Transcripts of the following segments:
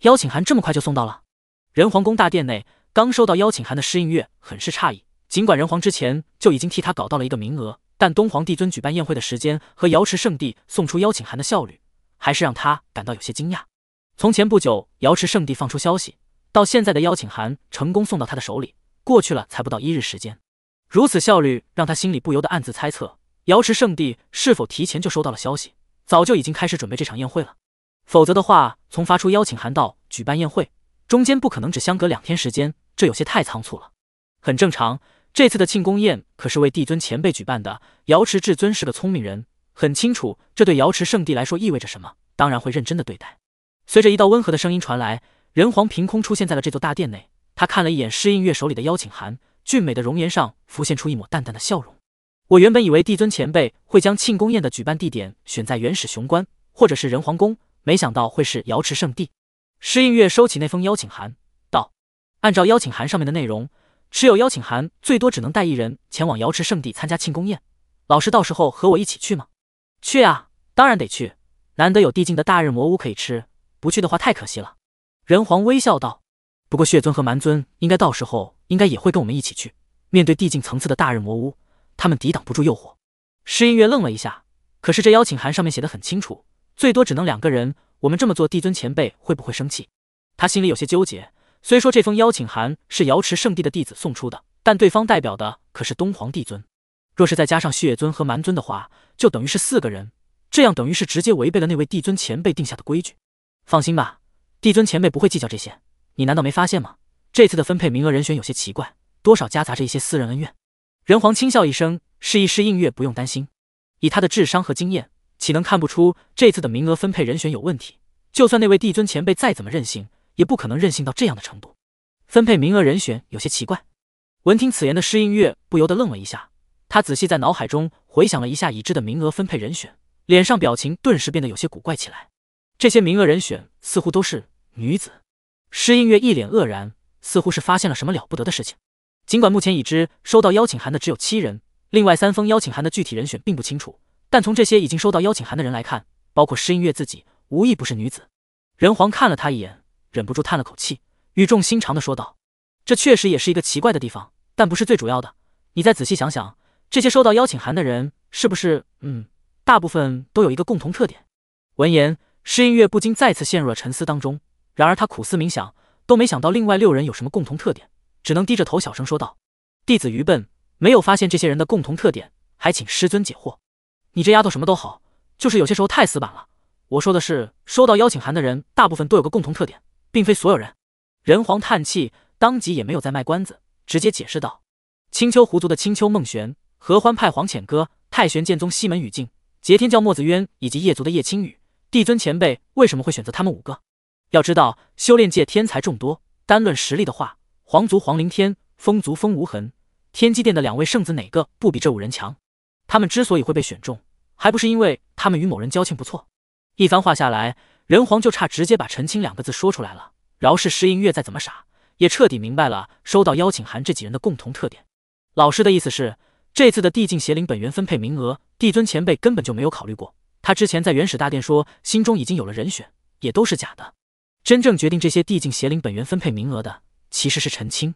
邀请函这么快就送到了？仁皇宫大殿内，刚收到邀请函的施应月很是诧异。尽管仁皇之前就已经替他搞到了一个名额，但东皇帝尊举办宴会的时间和瑶池圣地送出邀请函的效率，还是让他感到有些惊讶。从前不久瑶池圣地放出消息，到现在的邀请函成功送到他的手里，过去了才不到一日时间。如此效率，让他心里不由得暗自猜测，瑶池圣地是否提前就收到了消息，早就已经开始准备这场宴会了。否则的话，从发出邀请函到举办宴会，中间不可能只相隔两天时间，这有些太仓促了。很正常，这次的庆功宴可是为帝尊前辈举办的。瑶池至尊是个聪明人，很清楚这对瑶池圣地来说意味着什么，当然会认真的对待。随着一道温和的声音传来，仁皇凭空出现在了这座大殿内。他看了一眼施映月手里的邀请函，俊美的容颜上浮现出一抹淡淡的笑容。我原本以为帝尊前辈会将庆功宴的举办地点选在原始雄关，或者是仁皇宫。没想到会是瑶池圣地。施映月收起那封邀请函，道：“按照邀请函上面的内容，持有邀请函最多只能带一人前往瑶池圣地参加庆功宴。老师到时候和我一起去吗？”“去啊，当然得去。难得有地境的大日魔屋可以吃，不去的话太可惜了。”仁皇微笑道。“不过血尊和蛮尊应该到时候应该也会跟我们一起去。面对地境层次的大日魔屋，他们抵挡不住诱惑。”施映月愣了一下，可是这邀请函上面写的很清楚。最多只能两个人，我们这么做，帝尊前辈会不会生气？他心里有些纠结。虽说这封邀请函是瑶池圣地的弟子送出的，但对方代表的可是东皇帝尊。若是再加上血尊和蛮尊的话，就等于是四个人，这样等于是直接违背了那位帝尊前辈定下的规矩。放心吧，帝尊前辈不会计较这些。你难道没发现吗？这次的分配名额人选有些奇怪，多少夹杂着一些私人恩怨。仁皇轻笑一声，示意师映月不用担心。以他的智商和经验。岂能看不出这次的名额分配人选有问题？就算那位帝尊前辈再怎么任性，也不可能任性到这样的程度。分配名额人选有些奇怪。闻听此言的施映月不由得愣了一下，他仔细在脑海中回想了一下已知的名额分配人选，脸上表情顿时变得有些古怪起来。这些名额人选似乎都是女子。施映月一脸愕然，似乎是发现了什么了不得的事情。尽管目前已知收到邀请函的只有七人，另外三封邀请函的具体人选并不清楚。但从这些已经收到邀请函的人来看，包括施音月自己，无一不是女子。仁皇看了他一眼，忍不住叹了口气，语重心长地说道：“这确实也是一个奇怪的地方，但不是最主要的。你再仔细想想，这些收到邀请函的人是不是……嗯，大部分都有一个共同特点？”闻言，施音月不禁再次陷入了沉思当中。然而他苦思冥想，都没想到另外六人有什么共同特点，只能低着头小声说道：“弟子愚笨，没有发现这些人的共同特点，还请师尊解惑。”你这丫头什么都好，就是有些时候太死板了。我说的是，收到邀请函的人，大部分都有个共同特点，并非所有人。人皇叹气，当即也没有再卖关子，直接解释道：青丘狐族的青丘梦玄，合欢派黄浅歌，太玄剑宗西门雨镜、截天教墨子渊，以及叶族的叶青羽。帝尊前辈为什么会选择他们五个？要知道，修炼界天才众多，单论实力的话，皇族黄凌天，风族风无痕，天机殿的两位圣子，哪个不比这五人强？他们之所以会被选中，还不是因为他们与某人交情不错？一番话下来，仁皇就差直接把“陈青”两个字说出来了。饶是施映月再怎么傻，也彻底明白了收到邀请函这几人的共同特点。老师的意思是，这次的帝境邪灵本源分配名额，帝尊前辈根本就没有考虑过。他之前在原始大殿说心中已经有了人选，也都是假的。真正决定这些帝境邪灵本源分配名额的，其实是陈青。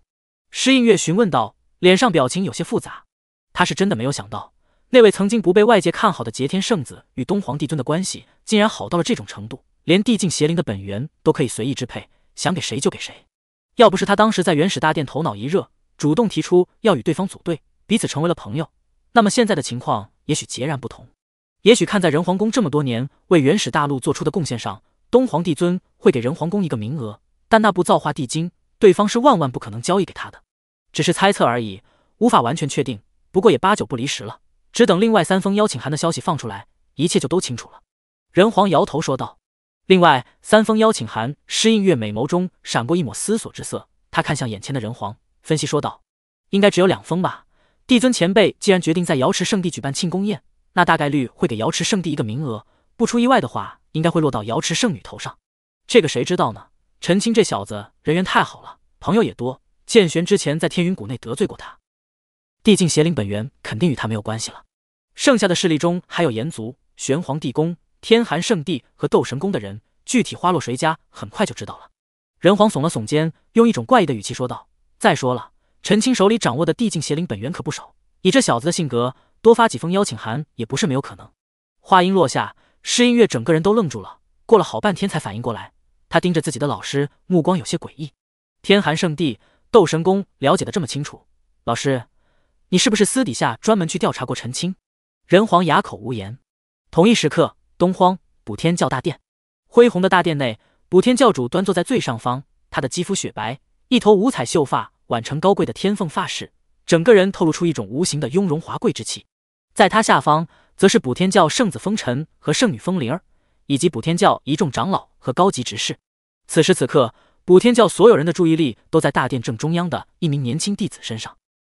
施映月询问道，脸上表情有些复杂。他是真的没有想到。那位曾经不被外界看好的劫天圣子与东皇帝尊的关系，竟然好到了这种程度，连地境邪灵的本源都可以随意支配，想给谁就给谁。要不是他当时在原始大殿头脑一热，主动提出要与对方组队，彼此成为了朋友，那么现在的情况也许截然不同。也许看在仁皇宫这么多年为原始大陆做出的贡献上，东皇帝尊会给仁皇宫一个名额，但那部造化帝经，对方是万万不可能交易给他的，只是猜测而已，无法完全确定，不过也八九不离十了。只等另外三封邀请函的消息放出来，一切就都清楚了。仁皇摇头说道：“另外三封邀请函。”施映月美眸中闪过一抹思索之色，他看向眼前的人皇，分析说道：“应该只有两封吧。帝尊前辈既然决定在瑶池圣地举办庆功宴，那大概率会给瑶池圣地一个名额。不出意外的话，应该会落到瑶池圣女头上。这个谁知道呢？陈青这小子人缘太好了，朋友也多。剑玄之前在天云谷内得罪过他。”帝境邪灵本源肯定与他没有关系了，剩下的势力中还有炎族、玄黄地宫、天寒圣地和斗神宫的人，具体花落谁家很快就知道了。仁皇耸了耸肩，用一种怪异的语气说道：“再说了，陈青手里掌握的帝境邪灵本源可不少，以这小子的性格，多发几封邀请函也不是没有可能。”话音落下，诗音月整个人都愣住了，过了好半天才反应过来，他盯着自己的老师，目光有些诡异。天寒圣地、斗神宫了解的这么清楚，老师。你是不是私底下专门去调查过陈青？仁皇哑口无言。同一时刻，东荒补天教大殿，恢宏的大殿内，补天教主端坐在最上方，他的肌肤雪白，一头五彩秀发挽成高贵的天凤发饰，整个人透露出一种无形的雍容华贵之气。在他下方，则是补天教圣子风尘和圣女风铃儿，以及补天教一众长老和高级执事。此时此刻，补天教所有人的注意力都在大殿正中央的一名年轻弟子身上。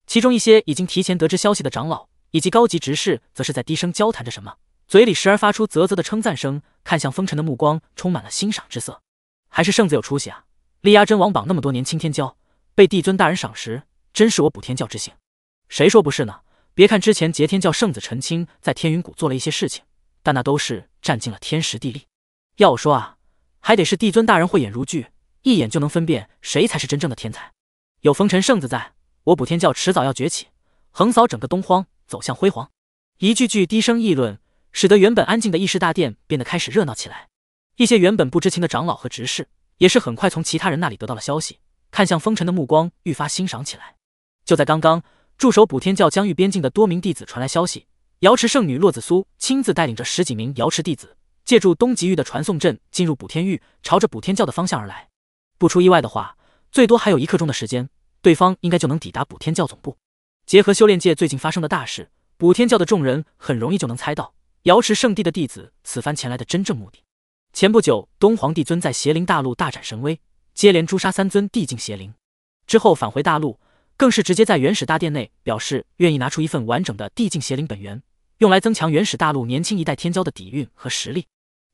其中一些已经提前得知消息的长老以及高级执事，则是在低声交谈着什么，嘴里时而发出啧啧的称赞声，看向风尘的目光充满了欣赏之色。还是圣子有出息啊！力压真王榜那么多年青天骄，被帝尊大人赏识，真是我补天教之幸。谁说不是呢？别看之前截天教圣子陈青在天云谷做了一些事情，但那都是占尽了天时地利。要我说啊，还得是帝尊大人慧眼如炬，一眼就能分辨谁才是真正的天才。有风尘圣子在。我补天教迟早要崛起，横扫整个东荒，走向辉煌。一句句低声议论，使得原本安静的议事大殿变得开始热闹起来。一些原本不知情的长老和执事，也是很快从其他人那里得到了消息，看向风尘的目光愈发欣赏起来。就在刚刚，驻守补天教疆域边境的多名弟子传来消息：瑶池圣女洛子苏亲自带领着十几名瑶池弟子，借助东极域的传送阵进入补天域，朝着补天教的方向而来。不出意外的话，最多还有一刻钟的时间。对方应该就能抵达补天教总部。结合修炼界最近发生的大事，补天教的众人很容易就能猜到瑶池圣地的弟子此番前来的真正目的。前不久，东皇帝尊在邪灵大陆大展神威，接连诛杀三尊帝境邪灵，之后返回大陆，更是直接在原始大殿内表示愿意拿出一份完整的帝境邪灵本源，用来增强原始大陆年轻一代天骄的底蕴和实力。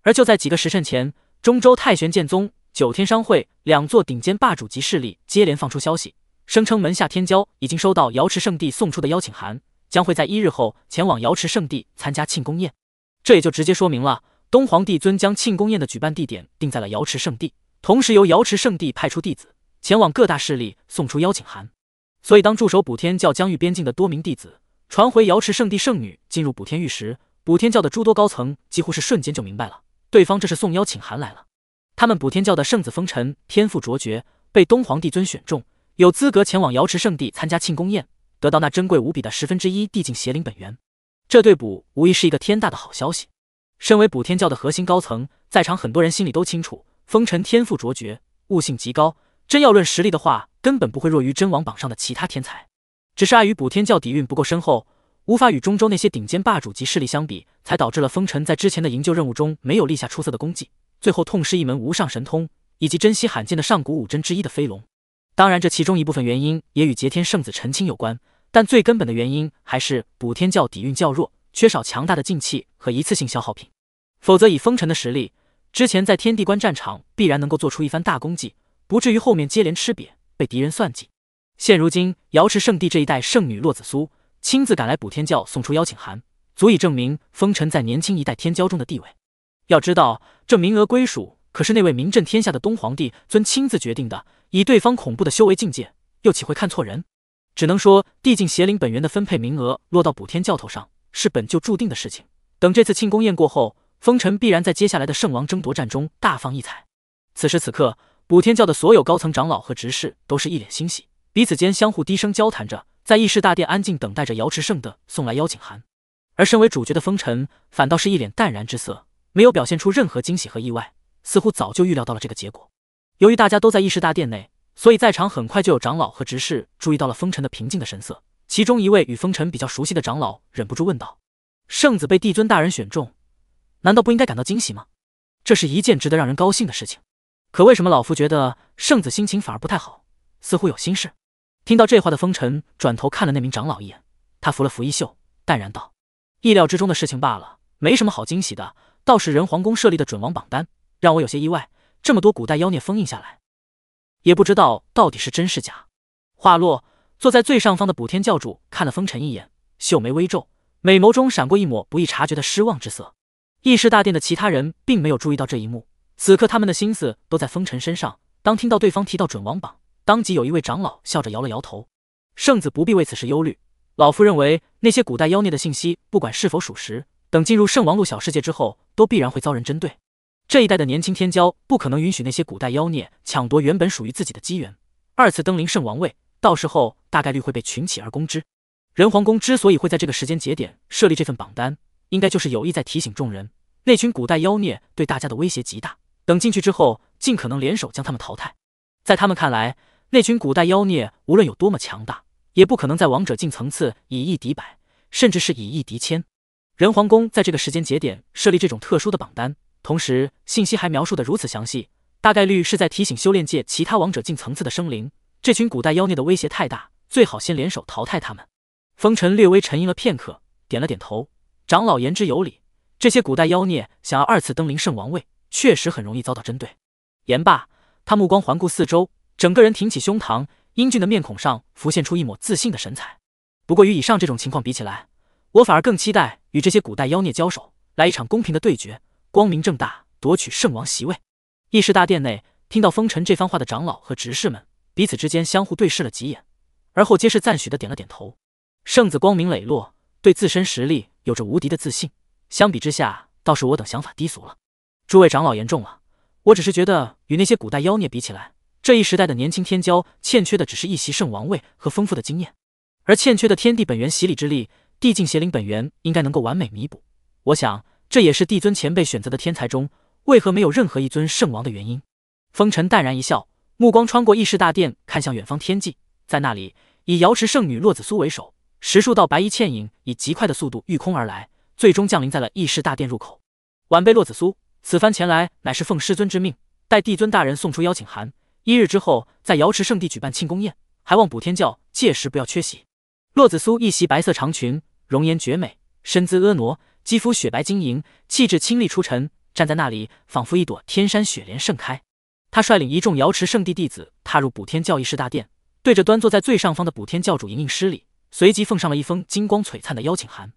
而就在几个时辰前，中州太玄剑宗、九天商会两座顶尖霸主级势力接连放出消息。声称门下天骄已经收到瑶池圣地送出的邀请函，将会在一日后前往瑶池圣地参加庆功宴。这也就直接说明了东皇帝尊将庆功宴的举办地点定在了瑶池圣地，同时由瑶池圣地派出弟子前往各大势力送出邀请函。所以当驻守补天教疆域边境的多名弟子传回瑶池圣地圣女进入补天域时，补天教的诸多高层几乎是瞬间就明白了，对方这是送邀请函来了。他们补天教的圣子风尘天赋卓绝，被东皇帝尊选中。有资格前往瑶池圣地参加庆功宴，得到那珍贵无比的十分之一地境邪灵本源，这对卜无疑是一个天大的好消息。身为补天教的核心高层，在场很多人心里都清楚，风尘天赋卓绝，悟性极高，真要论实力的话，根本不会弱于真王榜上的其他天才。只是碍于补天教底蕴不够深厚，无法与中州那些顶尖霸主级势力相比，才导致了风尘在之前的营救任务中没有立下出色的功绩，最后痛失一门无上神通以及珍惜罕见的上古五针之一的飞龙。当然，这其中一部分原因也与劫天圣子陈清有关，但最根本的原因还是补天教底蕴较弱，缺少强大的静气和一次性消耗品。否则，以风尘的实力，之前在天地关战场必然能够做出一番大功绩，不至于后面接连吃瘪，被敌人算计。现如今，瑶池圣地这一代圣女洛子苏亲自赶来补天教送出邀请函，足以证明风尘在年轻一代天骄中的地位。要知道，这名额归属。可是那位名震天下的东皇帝尊亲自决定的，以对方恐怖的修为境界，又岂会看错人？只能说地境邪灵本源的分配名额落到补天教头上，是本就注定的事情。等这次庆功宴过后，风尘必然在接下来的圣王争夺战中大放异彩。此时此刻，补天教的所有高层长老和执事都是一脸欣喜，彼此间相互低声交谈着，在议事大殿安静等待着瑶池圣的送来邀请函。而身为主角的风尘，反倒是一脸淡然之色，没有表现出任何惊喜和意外。似乎早就预料到了这个结果。由于大家都在议事大殿内，所以在场很快就有长老和执事注意到了风尘的平静的神色。其中一位与风尘比较熟悉的长老忍不住问道：“圣子被帝尊大人选中，难道不应该感到惊喜吗？这是一件值得让人高兴的事情。可为什么老夫觉得圣子心情反而不太好，似乎有心事？”听到这话的风尘转头看了那名长老一眼，他拂了拂衣袖，淡然道：“意料之中的事情罢了，没什么好惊喜的。倒是仁皇宫设立的准王榜单。”让我有些意外，这么多古代妖孽封印下来，也不知道到底是真是假。话落，坐在最上方的补天教主看了风尘一眼，秀眉微皱，美眸中闪过一抹不易察觉的失望之色。议事大殿的其他人并没有注意到这一幕，此刻他们的心思都在风尘身上。当听到对方提到准王榜，当即有一位长老笑着摇了摇头：“圣子不必为此事忧虑，老夫认为那些古代妖孽的信息，不管是否属实，等进入圣王路小世界之后，都必然会遭人针对。”这一代的年轻天骄不可能允许那些古代妖孽抢夺原本属于自己的机缘。二次登临圣王位，到时候大概率会被群起而攻之。仁皇宫之所以会在这个时间节点设立这份榜单，应该就是有意在提醒众人，那群古代妖孽对大家的威胁极大。等进去之后，尽可能联手将他们淘汰。在他们看来，那群古代妖孽无论有多么强大，也不可能在王者境层次以一敌百，甚至是以一敌千。仁皇宫在这个时间节点设立这种特殊的榜单。同时，信息还描述的如此详细，大概率是在提醒修炼界其他王者境层次的生灵，这群古代妖孽的威胁太大，最好先联手淘汰他们。风尘略微沉吟了片刻，点了点头。长老言之有理，这些古代妖孽想要二次登临圣王位，确实很容易遭到针对。言罢，他目光环顾四周，整个人挺起胸膛，英俊的面孔上浮现出一抹自信的神采。不过与以上这种情况比起来，我反而更期待与这些古代妖孽交手，来一场公平的对决。光明正大夺取圣王席位。议事大殿内，听到风尘这番话的长老和执事们彼此之间相互对视了几眼，而后皆是赞许的点了点头。圣子光明磊落，对自身实力有着无敌的自信。相比之下，倒是我等想法低俗了。诸位长老，言重了。我只是觉得，与那些古代妖孽比起来，这一时代的年轻天骄欠缺的只是一席圣王位和丰富的经验，而欠缺的天地本源洗礼之力，地境邪灵本源应该能够完美弥补。我想。这也是帝尊前辈选择的天才中，为何没有任何一尊圣王的原因。风尘淡然一笑，目光穿过议事大殿，看向远方天际，在那里，以瑶池圣女洛子苏为首，十数道白衣倩影以极快的速度御空而来，最终降临在了议事大殿入口。晚辈洛子苏，此番前来乃是奉师尊之命，待帝尊大人送出邀请函，一日之后在瑶池圣地举办庆功宴，还望补天教届时不要缺席。洛子苏一袭白色长裙，容颜绝美，身姿婀娜。肌肤雪白晶莹，气质清丽出尘，站在那里仿佛一朵天山雪莲盛开。他率领一众瑶池圣地弟子踏入补天教议事大殿，对着端坐在最上方的补天教主盈盈施礼，随即奉上了一封金光璀璨的邀请函。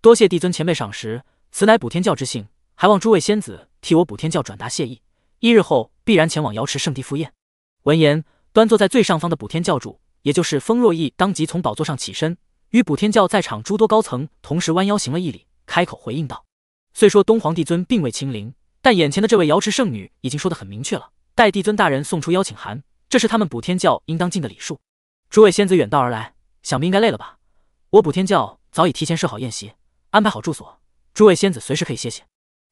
多谢帝尊前辈赏识，此乃补天教之幸，还望诸位仙子替我补天教转达谢意。一日后必然前往瑶池圣地赴宴。闻言，端坐在最上方的补天教主，也就是风若意，当即从宝座上起身，与补天教在场诸多高层同时弯腰行了一礼。开口回应道：“虽说东皇帝尊并未亲临，但眼前的这位瑶池圣女已经说得很明确了。待帝尊大人送出邀请函，这是他们补天教应当尽的礼数。诸位仙子远道而来，想必应该累了吧？我补天教早已提前设好宴席，安排好住所，诸位仙子随时可以歇歇。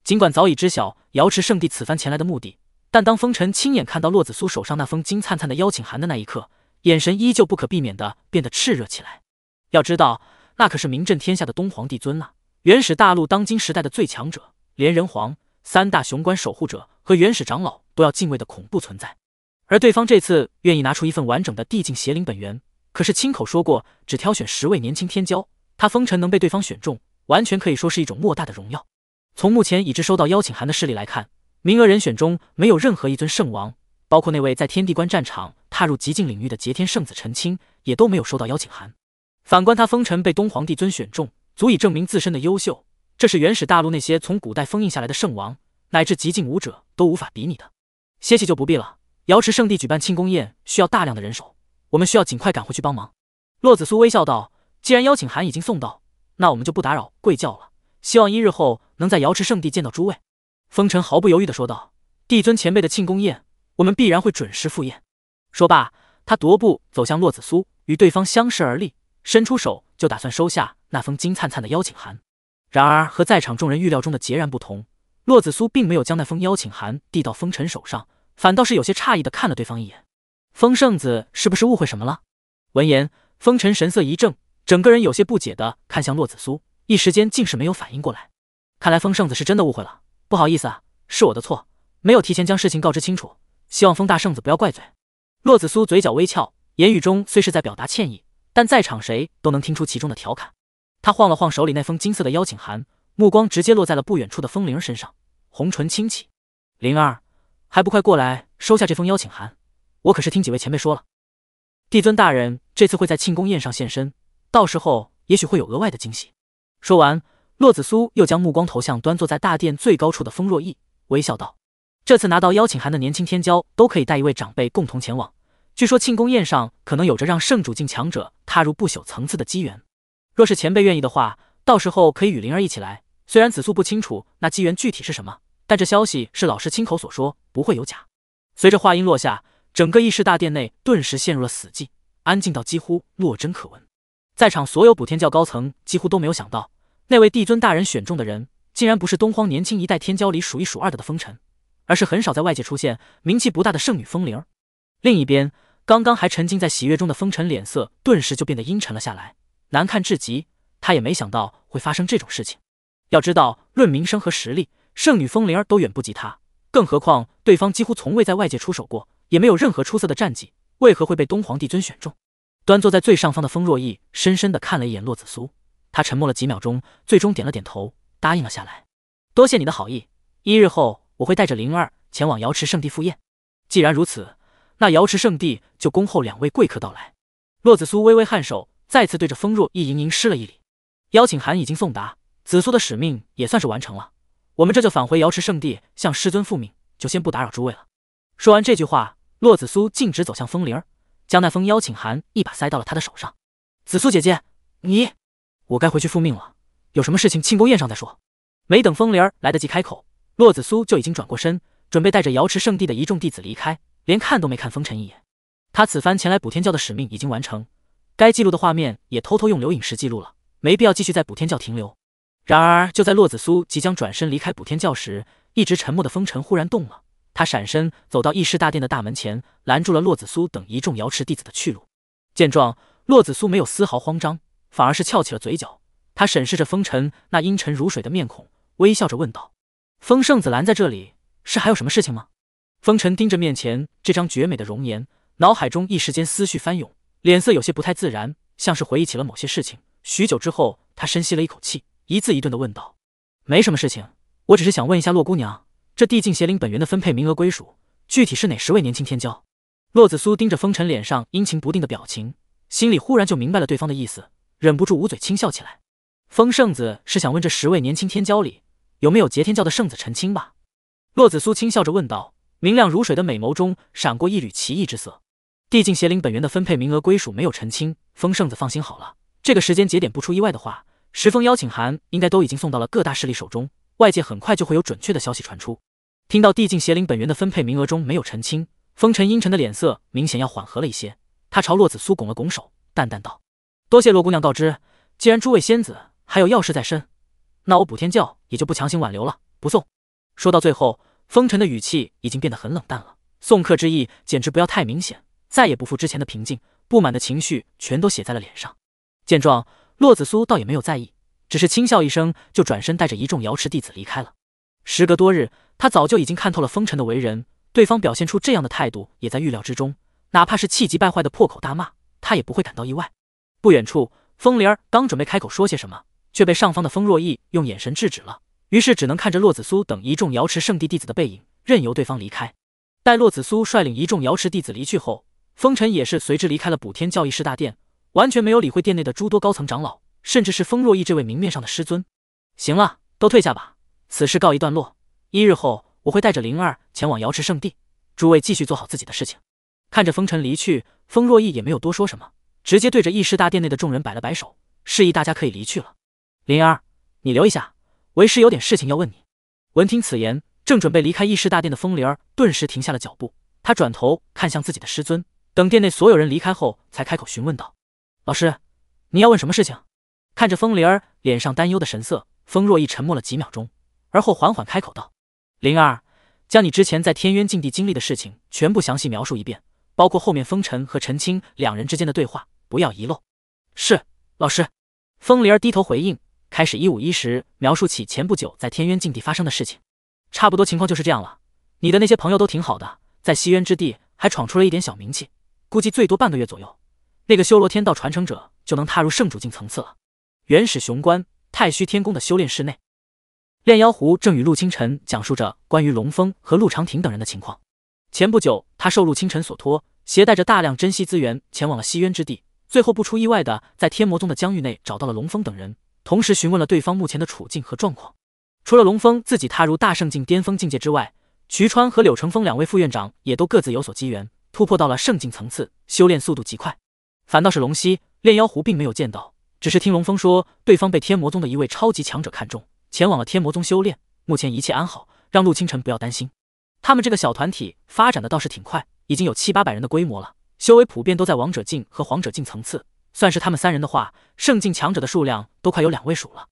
尽管早已知晓瑶池圣帝此番前来的目的，但当风尘亲眼看到洛子苏手上那封金灿灿的邀请函的那一刻，眼神依旧不可避免的变得炽热起来。要知道，那可是名震天下的东皇帝尊啊！”原始大陆当今时代的最强者，连人皇、三大雄关守护者和原始长老都要敬畏的恐怖存在。而对方这次愿意拿出一份完整的帝境邪灵本源，可是亲口说过只挑选十位年轻天骄。他风尘能被对方选中，完全可以说是一种莫大的荣耀。从目前已知收到邀请函的势力来看，名额人选中没有任何一尊圣王，包括那位在天地关战场踏入极境领域的劫天圣子陈清，也都没有收到邀请函。反观他风尘被东皇帝尊选中。足以证明自身的优秀，这是原始大陆那些从古代封印下来的圣王乃至极境武者都无法比拟的。歇息就不必了，瑶池圣地举办庆功宴需要大量的人手，我们需要尽快赶回去帮忙。洛子苏微笑道：“既然邀请函已经送到，那我们就不打扰贵教了。希望一日后能在瑶池圣地见到诸位。”风尘毫不犹豫地说道：“帝尊前辈的庆功宴，我们必然会准时赴宴。”说罢，他踱步走向洛子苏，与对方相视而立，伸出手就打算收下。那封金灿灿的邀请函，然而和在场众人预料中的截然不同，洛子苏并没有将那封邀请函递到风尘手上，反倒是有些诧异的看了对方一眼。风圣子是不是误会什么了？闻言，风尘神色一正，整个人有些不解的看向洛子苏，一时间竟是没有反应过来。看来风圣子是真的误会了，不好意思，啊，是我的错，没有提前将事情告知清楚，希望风大圣子不要怪罪。洛子苏嘴角微翘，言语中虽是在表达歉意，但在场谁都能听出其中的调侃。他晃了晃手里那封金色的邀请函，目光直接落在了不远处的风铃身上，红唇轻启：“灵儿，还不快过来收下这封邀请函？我可是听几位前辈说了，帝尊大人这次会在庆功宴上现身，到时候也许会有额外的惊喜。”说完，洛子苏又将目光投向端坐在大殿最高处的风若意，微笑道：“这次拿到邀请函的年轻天骄都可以带一位长辈共同前往，据说庆功宴上可能有着让圣主境强者踏入不朽层次的机缘。”若是前辈愿意的话，到时候可以与灵儿一起来。虽然子素不清楚那机缘具体是什么，但这消息是老师亲口所说，不会有假。随着话音落下，整个议事大殿内顿时陷入了死寂，安静到几乎落针可闻。在场所有补天教高层几乎都没有想到，那位帝尊大人选中的人，竟然不是东荒年轻一代天骄里数一数二的风尘，而是很少在外界出现、名气不大的圣女风铃儿。另一边，刚刚还沉浸在喜悦中的风尘，脸色顿时就变得阴沉了下来。难看至极，他也没想到会发生这种事情。要知道，论名声和实力，圣女风灵儿都远不及他，更何况对方几乎从未在外界出手过，也没有任何出色的战绩，为何会被东皇帝尊选中？端坐在最上方的风若意深深的看了一眼洛子苏，他沉默了几秒钟，最终点了点头，答应了下来。多谢你的好意，一日后我会带着灵儿前往瑶池圣地赴宴。既然如此，那瑶池圣地就恭候两位贵客到来。洛子苏微微颔首。再次对着风若意盈盈施了一礼，邀请函已经送达，紫苏的使命也算是完成了。我们这就返回瑶池圣地，向师尊复命，就先不打扰诸位了。说完这句话，洛子苏径直走向风铃儿，将那封邀请函一把塞到了他的手上。紫苏姐姐，你，我该回去复命了，有什么事情，庆功宴上再说。没等风铃儿来得及开口，洛子苏就已经转过身，准备带着瑶池圣地的一众弟子离开，连看都没看风尘一眼。他此番前来补天教的使命已经完成。该记录的画面也偷偷用留影石记录了，没必要继续在补天教停留。然而，就在洛子苏即将转身离开补天教时，一直沉默的风尘忽然动了。他闪身走到议事大殿的大门前，拦住了洛子苏等一众瑶池弟子的去路。见状，洛子苏没有丝毫慌张，反而是翘起了嘴角。他审视着风尘那阴沉如水的面孔，微笑着问道：“风圣子拦在这里，是还有什么事情吗？”风尘盯着面前这张绝美的容颜，脑海中一时间思绪翻涌。脸色有些不太自然，像是回忆起了某些事情。许久之后，他深吸了一口气，一字一顿的问道：“没什么事情，我只是想问一下洛姑娘，这地境邪灵本源的分配名额归属，具体是哪十位年轻天骄？”洛子苏盯着风尘脸上阴晴不定的表情，心里忽然就明白了对方的意思，忍不住捂嘴轻笑起来。风圣子是想问这十位年轻天骄里有没有劫天教的圣子陈清吧？洛子苏轻笑着问道，明亮如水的美眸中闪过一缕奇异之色。地境邪灵本源的分配名额归属没有澄清，风圣子放心好了。这个时间节点不出意外的话，十封邀请函应该都已经送到了各大势力手中，外界很快就会有准确的消息传出。听到地境邪灵本源的分配名额中没有澄清，风尘阴沉的脸色明显要缓和了一些。他朝洛子苏拱了拱手，淡淡道：“多谢洛姑娘告知。既然诸位仙子还有要事在身，那我补天教也就不强行挽留了，不送。”说到最后，风尘的语气已经变得很冷淡了，送客之意简直不要太明显。再也不复之前的平静，不满的情绪全都写在了脸上。见状，洛子苏倒也没有在意，只是轻笑一声，就转身带着一众瑶池弟子离开了。时隔多日，他早就已经看透了风尘的为人，对方表现出这样的态度也在预料之中，哪怕是气急败坏的破口大骂，他也不会感到意外。不远处，风铃儿刚准备开口说些什么，却被上方的风若意用眼神制止了，于是只能看着洛子苏等一众瑶池圣地弟子的背影，任由对方离开。待洛子苏率领一众瑶池弟子离去后，风尘也是随之离开了补天教义师大殿，完全没有理会殿内的诸多高层长老，甚至是风若意这位明面上的师尊。行了，都退下吧，此事告一段落。一日后，我会带着灵儿前往瑶池圣地，诸位继续做好自己的事情。看着风尘离去，风若意也没有多说什么，直接对着议事大殿内的众人摆了摆手，示意大家可以离去了。灵儿，你留一下，为师有点事情要问你。闻听此言，正准备离开议事大殿的风灵儿顿时停下了脚步，他转头看向自己的师尊。等店内所有人离开后，才开口询问道：“老师，你要问什么事情？”看着风灵儿脸上担忧的神色，风若意沉默了几秒钟，而后缓缓开口道：“灵儿，将你之前在天渊禁地经历的事情全部详细描述一遍，包括后面风尘和陈青两人之间的对话，不要遗漏。”“是，老师。”风灵儿低头回应，开始一五一十描述起前不久在天渊禁地发生的事情。差不多情况就是这样了。你的那些朋友都挺好的，在西渊之地还闯出了一点小名气。估计最多半个月左右，那个修罗天道传承者就能踏入圣主境层次了。原始雄关太虚天宫的修炼室内，炼妖狐正与陆清晨讲述着关于龙峰和陆长亭等人的情况。前不久，他受陆清晨所托，携带着大量珍惜资源前往了西渊之地，最后不出意外的在天魔宗的疆域内找到了龙峰等人，同时询问了对方目前的处境和状况。除了龙峰自己踏入大圣境巅峰境界之外，徐川和柳成风两位副院长也都各自有所机缘。突破到了圣境层次，修炼速度极快。反倒是龙息炼妖狐并没有见到，只是听龙峰说，对方被天魔宗的一位超级强者看中，前往了天魔宗修炼。目前一切安好，让陆清晨不要担心。他们这个小团体发展的倒是挺快，已经有七八百人的规模了，修为普遍都在王者境和皇者境层次，算是他们三人的话，圣境强者的数量都快有两位数了。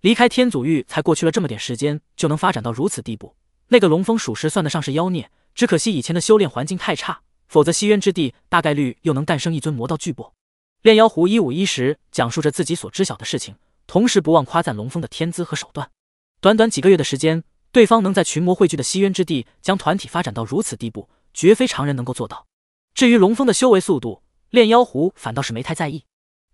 离开天祖域才过去了这么点时间，就能发展到如此地步，那个龙峰属实算得上是妖孽，只可惜以前的修炼环境太差。否则，西渊之地大概率又能诞生一尊魔道巨擘。炼妖狐一五一十讲述着自己所知晓的事情，同时不忘夸赞龙峰的天资和手段。短短几个月的时间，对方能在群魔汇聚的西渊之地将团体发展到如此地步，绝非常人能够做到。至于龙峰的修为速度，炼妖狐反倒是没太在意。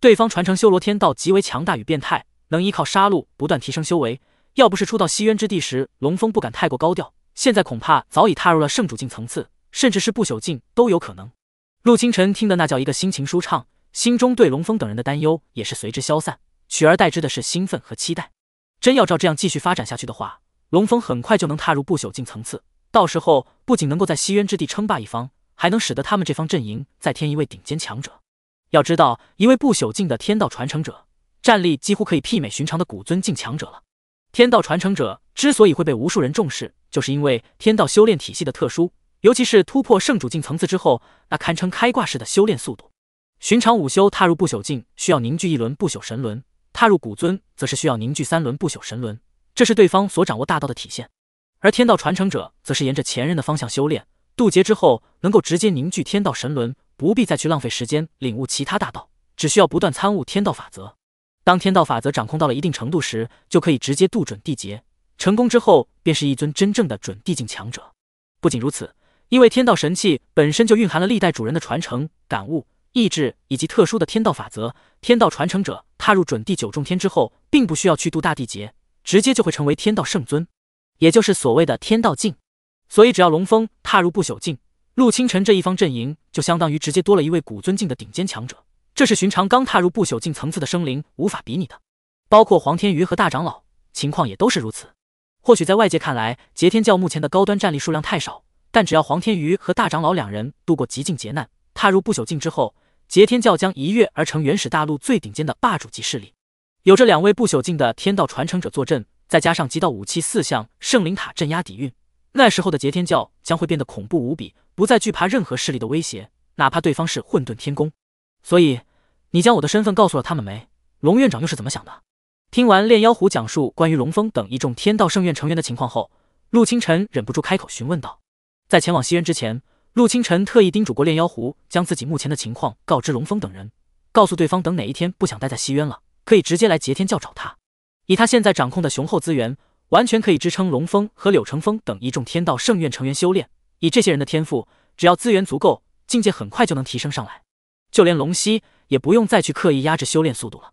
对方传承修罗天道，极为强大与变态，能依靠杀戮不断提升修为。要不是初到西渊之地时龙峰不敢太过高调，现在恐怕早已踏入了圣主境层次。甚至是不朽境都有可能。陆清晨听得那叫一个心情舒畅，心中对龙峰等人的担忧也是随之消散，取而代之的是兴奋和期待。真要照这样继续发展下去的话，龙峰很快就能踏入不朽境层次。到时候不仅能够在西渊之地称霸一方，还能使得他们这方阵营再添一位顶尖强者。要知道，一位不朽境的天道传承者，战力几乎可以媲美寻常的古尊境强者了。天道传承者之所以会被无数人重视，就是因为天道修炼体系的特殊。尤其是突破圣主境层次之后，那堪称开挂式的修炼速度。寻常武修踏入不朽境需要凝聚一轮不朽神轮，踏入古尊则是需要凝聚三轮不朽神轮，这是对方所掌握大道的体现。而天道传承者则是沿着前人的方向修炼，渡劫之后能够直接凝聚天道神轮，不必再去浪费时间领悟其他大道，只需要不断参悟天道法则。当天道法则掌控到了一定程度时，就可以直接渡准地劫，成功之后便是一尊真正的准地境强者。不仅如此。因为天道神器本身就蕴含了历代主人的传承、感悟、意志以及特殊的天道法则。天道传承者踏入准第九重天之后，并不需要去渡大地劫，直接就会成为天道圣尊，也就是所谓的天道境。所以，只要龙峰踏入不朽境，陆清晨这一方阵营就相当于直接多了一位古尊境的顶尖强者，这是寻常刚踏入不朽境层次的生灵无法比拟的。包括黄天瑜和大长老，情况也都是如此。或许在外界看来，截天教目前的高端战力数量太少。但只要黄天瑜和大长老两人度过极境劫难，踏入不朽境之后，劫天教将一跃而成原始大陆最顶尖的霸主级势力。有着两位不朽境的天道传承者坐镇，再加上极道武器四象圣灵塔镇压底蕴，那时候的劫天教将会变得恐怖无比，不再惧怕任何势力的威胁，哪怕对方是混沌天宫。所以，你将我的身份告诉了他们没？龙院长又是怎么想的？听完炼妖狐讲述关于龙峰等一众天道圣院成员的情况后，陆清晨忍不住开口询问道。在前往西渊之前，陆清晨特意叮嘱过炼妖狐，将自己目前的情况告知龙峰等人，告诉对方等哪一天不想待在西渊了，可以直接来劫天教找他。以他现在掌控的雄厚资源，完全可以支撑龙峰和柳承风等一众天道圣院成员修炼。以这些人的天赋，只要资源足够，境界很快就能提升上来。就连龙息也不用再去刻意压制修炼速度了。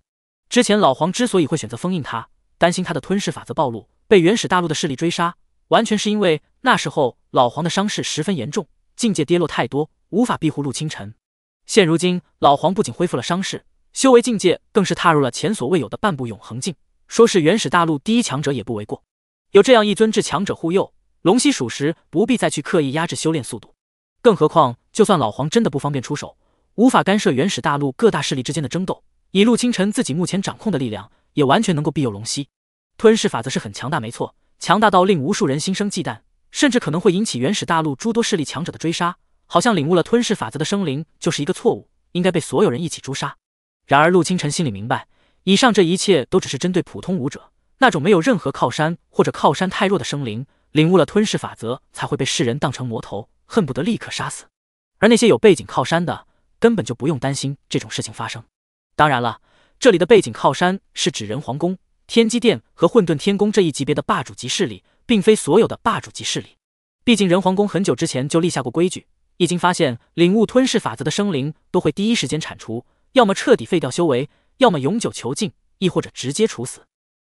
之前老黄之所以会选择封印他，担心他的吞噬法则暴露，被原始大陆的势力追杀。完全是因为那时候老黄的伤势十分严重，境界跌落太多，无法庇护陆清晨。现如今老黄不仅恢复了伤势，修为境界更是踏入了前所未有的半步永恒境，说是原始大陆第一强者也不为过。有这样一尊至强者护佑，龙息属实不必再去刻意压制修炼速度。更何况，就算老黄真的不方便出手，无法干涉原始大陆各大势力之间的争斗，以陆清晨自己目前掌控的力量，也完全能够庇佑龙息。吞噬法则是很强大，没错。强大到令无数人心生忌惮，甚至可能会引起原始大陆诸多势力强者的追杀。好像领悟了吞噬法则的生灵就是一个错误，应该被所有人一起诛杀。然而陆清晨心里明白，以上这一切都只是针对普通武者，那种没有任何靠山或者靠山太弱的生灵，领悟了吞噬法则才会被世人当成魔头，恨不得立刻杀死。而那些有背景靠山的，根本就不用担心这种事情发生。当然了，这里的背景靠山是指人皇宫。天机殿和混沌天宫这一级别的霸主级势力，并非所有的霸主级势力。毕竟人皇宫很久之前就立下过规矩，一经发现领悟吞噬法则的生灵，都会第一时间铲除，要么彻底废掉修为，要么永久囚禁，亦或者直接处死。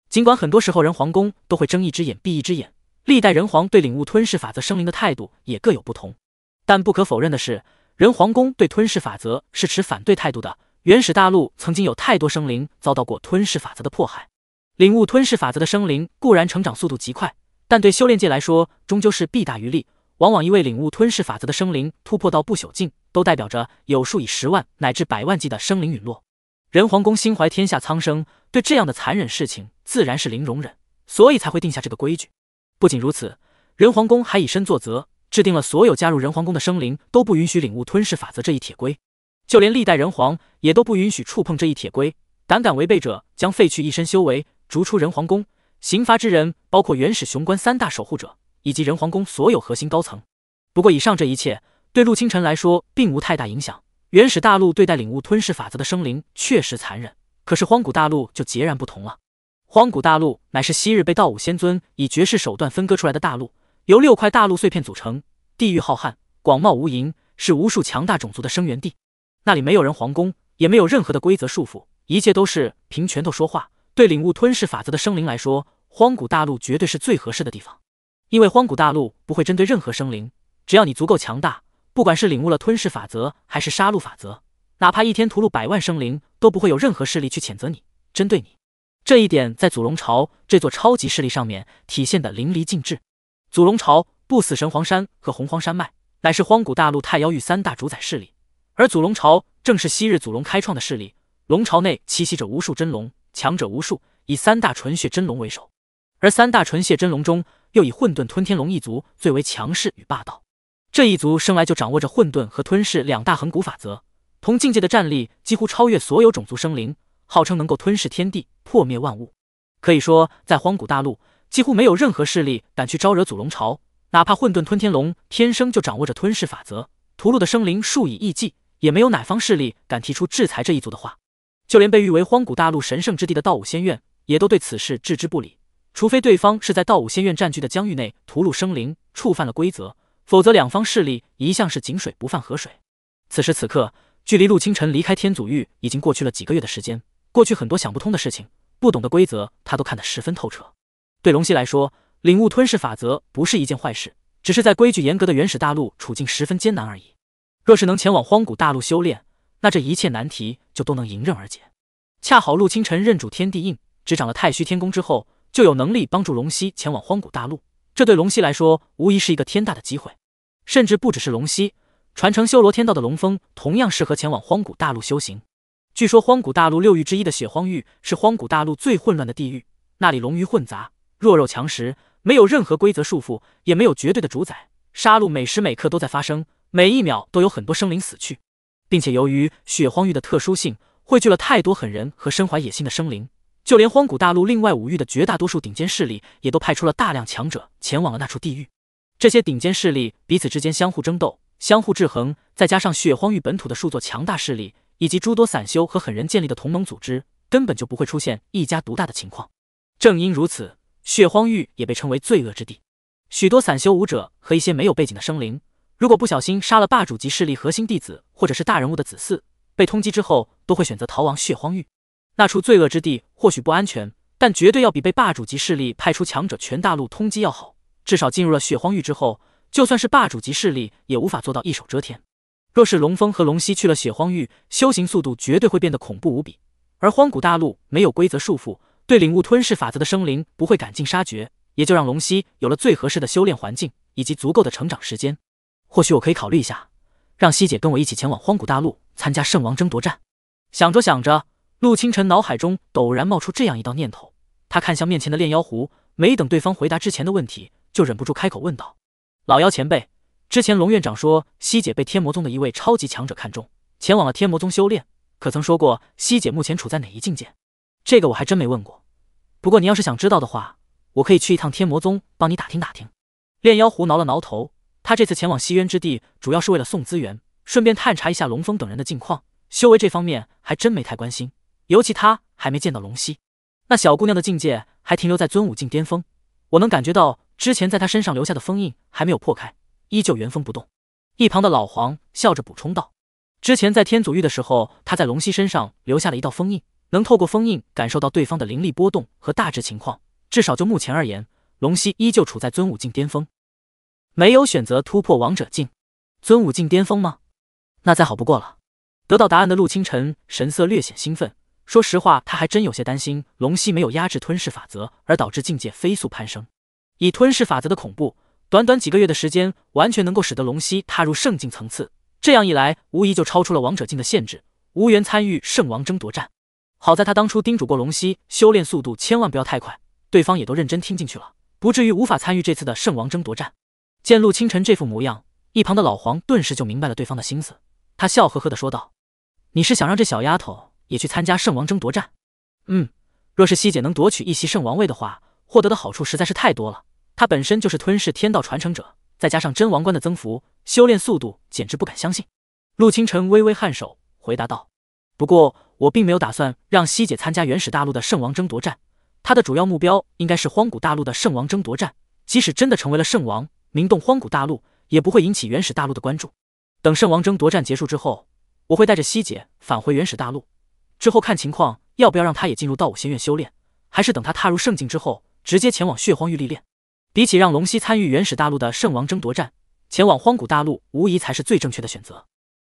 尽管很多时候人皇宫都会睁一只眼闭一只眼，历代人皇对领悟吞噬法则生灵的态度也各有不同，但不可否认的是，人皇宫对吞噬法则是持反对态度的。原始大陆曾经有太多生灵遭到过吞噬法则的迫害。领悟吞噬法则的生灵固然成长速度极快，但对修炼界来说终究是弊大于利。往往一位领悟吞噬法则的生灵突破到不朽境，都代表着有数以十万乃至百万计的生灵陨落。人皇宫心怀天下苍生，对这样的残忍事情自然是零容忍，所以才会定下这个规矩。不仅如此，人皇宫还以身作则，制定了所有加入人皇宫的生灵都不允许领悟吞噬法则这一铁规。就连历代人皇也都不允许触碰这一铁规，胆敢违背者将废去一身修为。逐出人皇宫，刑罚之人包括原始雄关三大守护者以及人皇宫所有核心高层。不过，以上这一切对陆清晨来说并无太大影响。原始大陆对待领悟吞噬法则的生灵确实残忍，可是荒古大陆就截然不同了。荒古大陆乃是昔日被道武仙尊以绝世手段分割出来的大陆，由六块大陆碎片组成，地域浩瀚，广袤无垠，是无数强大种族的生源地。那里没有人皇宫，也没有任何的规则束缚，一切都是凭拳头说话。对领悟吞噬法则的生灵来说，荒古大陆绝对是最合适的地方，因为荒古大陆不会针对任何生灵，只要你足够强大，不管是领悟了吞噬法则还是杀戮法则，哪怕一天屠戮百万生灵，都不会有任何势力去谴责你、针对你。这一点在祖龙朝这座超级势力上面体现的淋漓尽致。祖龙朝、不死神黄山和洪荒山脉乃是荒古大陆太妖域三大主宰势力，而祖龙朝正是昔日祖龙开创的势力，龙巢内栖息着无数真龙。强者无数，以三大纯血真龙为首，而三大纯血真龙中，又以混沌吞天龙一族最为强势与霸道。这一族生来就掌握着混沌和吞噬两大恒古法则，同境界的战力几乎超越所有种族生灵，号称能够吞噬天地，破灭万物。可以说，在荒古大陆，几乎没有任何势力敢去招惹祖龙巢。哪怕混沌吞天龙天生就掌握着吞噬法则，屠戮的生灵数以亿计，也没有哪方势力敢提出制裁这一族的话。就连被誉为荒古大陆神圣之地的道武仙院，也都对此事置之不理。除非对方是在道武仙院占据的疆域内屠戮生灵，触犯了规则，否则两方势力一向是井水不犯河水。此时此刻，距离陆清晨离开天祖域已经过去了几个月的时间。过去很多想不通的事情，不懂的规则，他都看得十分透彻。对龙息来说，领悟吞噬法则不是一件坏事，只是在规矩严格的原始大陆处境十分艰难而已。若是能前往荒古大陆修炼，那这一切难题就都能迎刃而解。恰好陆清晨认主天地印，执掌了太虚天宫之后，就有能力帮助龙息前往荒古大陆。这对龙息来说，无疑是一个天大的机会。甚至不只是龙息，传承修罗天道的龙风同样适合前往荒古大陆修行。据说荒古大陆六域之一的血荒域是荒古大陆最混乱的地域，那里龙鱼混杂，弱肉强食，没有任何规则束缚，也没有绝对的主宰，杀戮每时每刻都在发生，每一秒都有很多生灵死去。并且由于雪荒域的特殊性，汇聚了太多狠人和身怀野心的生灵，就连荒古大陆另外五域的绝大多数顶尖势力，也都派出了大量强者前往了那处地域。这些顶尖势力彼此之间相互争斗、相互制衡，再加上雪荒域本土的数座强大势力，以及诸多散修和狠人建立的同盟组织，根本就不会出现一家独大的情况。正因如此，血荒域也被称为罪恶之地，许多散修武者和一些没有背景的生灵。如果不小心杀了霸主级势力核心弟子，或者是大人物的子嗣，被通缉之后，都会选择逃亡血荒域。那处罪恶之地或许不安全，但绝对要比被霸主级势力派出强者全大陆通缉要好。至少进入了血荒域之后，就算是霸主级势力也无法做到一手遮天。若是龙峰和龙息去了血荒域，修行速度绝对会变得恐怖无比。而荒古大陆没有规则束缚，对领悟吞噬法则的生灵不会赶尽杀绝，也就让龙息有了最合适的修炼环境以及足够的成长时间。或许我可以考虑一下，让西姐跟我一起前往荒古大陆参加圣王争夺战。想着想着，陆清晨脑海中陡然冒出这样一道念头。他看向面前的炼妖狐，没等对方回答之前的问题，就忍不住开口问道：“老妖前辈，之前龙院长说西姐被天魔宗的一位超级强者看中，前往了天魔宗修炼，可曾说过西姐目前处在哪一境界？”这个我还真没问过。不过你要是想知道的话，我可以去一趟天魔宗帮你打听打听。炼妖狐挠了挠头。他这次前往西渊之地，主要是为了送资源，顺便探查一下龙峰等人的近况。修为这方面还真没太关心，尤其他还没见到龙溪那小姑娘的境界还停留在尊武境巅峰，我能感觉到之前在她身上留下的封印还没有破开，依旧原封不动。一旁的老黄笑着补充道：“之前在天祖域的时候，他在龙溪身上留下了一道封印，能透过封印感受到对方的灵力波动和大致情况。至少就目前而言，龙溪依旧处在尊武境巅峰。”没有选择突破王者境、尊武境巅峰吗？那再好不过了。得到答案的陆清晨神色略显兴奋。说实话，他还真有些担心龙息没有压制吞噬法则而导致境界飞速攀升。以吞噬法则的恐怖，短短几个月的时间完全能够使得龙息踏入圣境层次。这样一来，无疑就超出了王者境的限制，无缘参与圣王争夺战。好在他当初叮嘱过龙息，修炼速度千万不要太快，对方也都认真听进去了，不至于无法参与这次的圣王争夺战。见陆清晨这副模样，一旁的老黄顿时就明白了对方的心思。他笑呵呵地说道：“你是想让这小丫头也去参加圣王争夺战？嗯，若是西姐能夺取一席圣王位的话，获得的好处实在是太多了。她本身就是吞噬天道传承者，再加上真王冠的增幅，修炼速度简直不敢相信。”陆清晨微微颔首，回答道：“不过我并没有打算让西姐参加原始大陆的圣王争夺战，她的主要目标应该是荒古大陆的圣王争夺战。即使真的成为了圣王。”名动荒古大陆，也不会引起原始大陆的关注。等圣王争夺战结束之后，我会带着希姐返回原始大陆，之后看情况要不要让她也进入到我仙院修炼，还是等她踏入圣境之后，直接前往血荒域历练。比起让龙息参与原始大陆的圣王争夺战，前往荒古大陆无疑才是最正确的选择。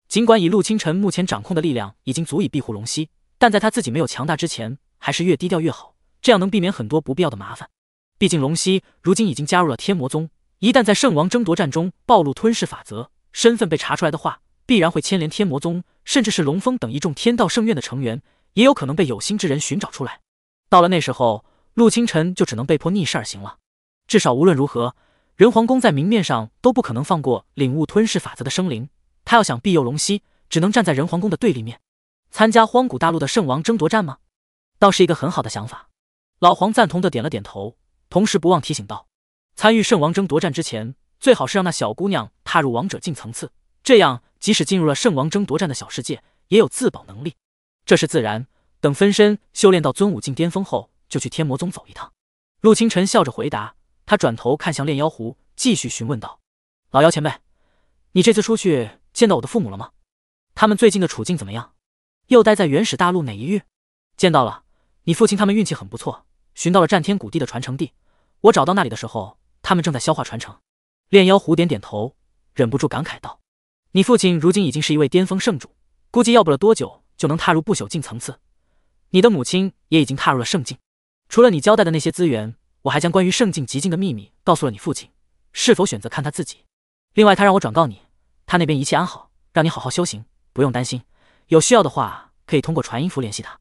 尽管以陆清晨目前掌控的力量已经足以庇护龙息，但在他自己没有强大之前，还是越低调越好，这样能避免很多不必要的麻烦。毕竟龙息如今已经加入了天魔宗。一旦在圣王争夺战中暴露吞噬法则身份被查出来的话，必然会牵连天魔宗，甚至是龙峰等一众天道圣院的成员，也有可能被有心之人寻找出来。到了那时候，陆清晨就只能被迫逆势而行了。至少无论如何，仁皇宫在明面上都不可能放过领悟吞噬法则的生灵。他要想庇佑龙息，只能站在仁皇宫的对立面，参加荒古大陆的圣王争夺战吗？倒是一个很好的想法。老黄赞同的点了点头，同时不忘提醒道。参与圣王争夺战之前，最好是让那小姑娘踏入王者境层次，这样即使进入了圣王争夺战的小世界，也有自保能力。这是自然。等分身修炼到尊武境巅峰后，就去天魔宗走一趟。陆清晨笑着回答，他转头看向炼妖狐，继续询问道：“老妖前辈，你这次出去见到我的父母了吗？他们最近的处境怎么样？又待在原始大陆哪一域？”见到了你父亲，他们运气很不错，寻到了战天古地的传承地。我找到那里的时候。他们正在消化传承，炼妖狐点点头，忍不住感慨道：“你父亲如今已经是一位巅峰圣主，估计要不了多久就能踏入不朽境层次。你的母亲也已经踏入了圣境。除了你交代的那些资源，我还将关于圣境极境的秘密告诉了你父亲，是否选择看他自己？另外，他让我转告你，他那边一切安好，让你好好修行，不用担心。有需要的话，可以通过传音符联系他。”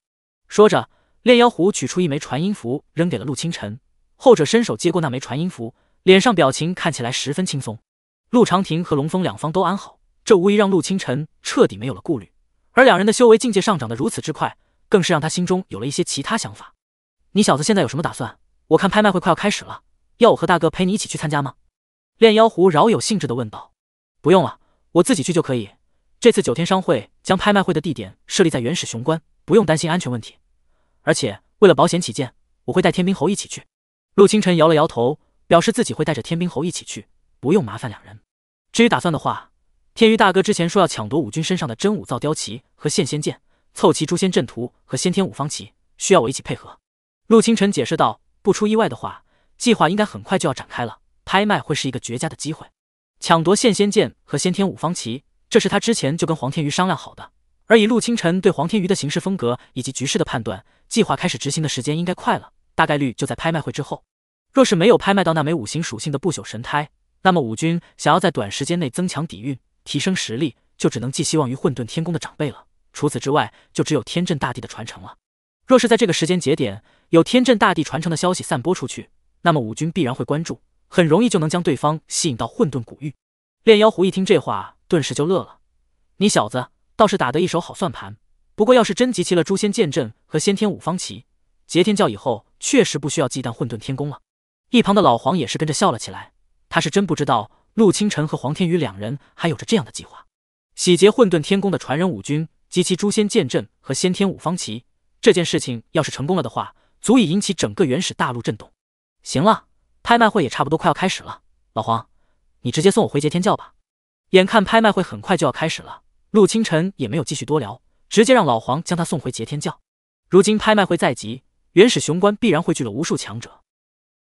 说着，炼妖狐取出一枚传音符，扔给了陆清晨，后者伸手接过那枚传音符。脸上表情看起来十分轻松，陆长亭和龙峰两方都安好，这无疑让陆清晨彻底没有了顾虑。而两人的修为境界上涨得如此之快，更是让他心中有了一些其他想法。你小子现在有什么打算？我看拍卖会快要开始了，要我和大哥陪你一起去参加吗？炼妖狐饶有兴致地问道。不用了，我自己去就可以。这次九天商会将拍卖会的地点设立在原始雄关，不用担心安全问题。而且为了保险起见，我会带天兵侯一起去。陆清晨摇了摇头。表示自己会带着天兵侯一起去，不用麻烦两人。至于打算的话，天鱼大哥之前说要抢夺五军身上的真武造雕旗和现仙剑，凑齐诛仙阵图和先天五方旗，需要我一起配合。陆清晨解释道：“不出意外的话，计划应该很快就要展开了。拍卖会是一个绝佳的机会，抢夺现仙剑和先天五方旗，这是他之前就跟黄天鱼商量好的。而以陆清晨对黄天鱼的行事风格以及局势的判断，计划开始执行的时间应该快了，大概率就在拍卖会之后。”若是没有拍卖到那枚五行属性的不朽神胎，那么五军想要在短时间内增强底蕴、提升实力，就只能寄希望于混沌天宫的长辈了。除此之外，就只有天震大帝的传承了。若是在这个时间节点有天震大帝传承的消息散播出去，那么五军必然会关注，很容易就能将对方吸引到混沌古域。炼妖狐一听这话，顿时就乐了。你小子倒是打得一手好算盘。不过要是真集齐了诛仙剑阵和先天五方旗，截天教以后确实不需要忌惮混沌天宫了。一旁的老黄也是跟着笑了起来，他是真不知道陆清晨和黄天宇两人还有着这样的计划，洗劫混沌天宫的传人五军及其诛仙剑阵和先天五方旗，这件事情要是成功了的话，足以引起整个原始大陆震动。行了，拍卖会也差不多快要开始了，老黄，你直接送我回截天教吧。眼看拍卖会很快就要开始了，陆清晨也没有继续多聊，直接让老黄将他送回截天教。如今拍卖会在即，原始雄关必然汇聚了无数强者。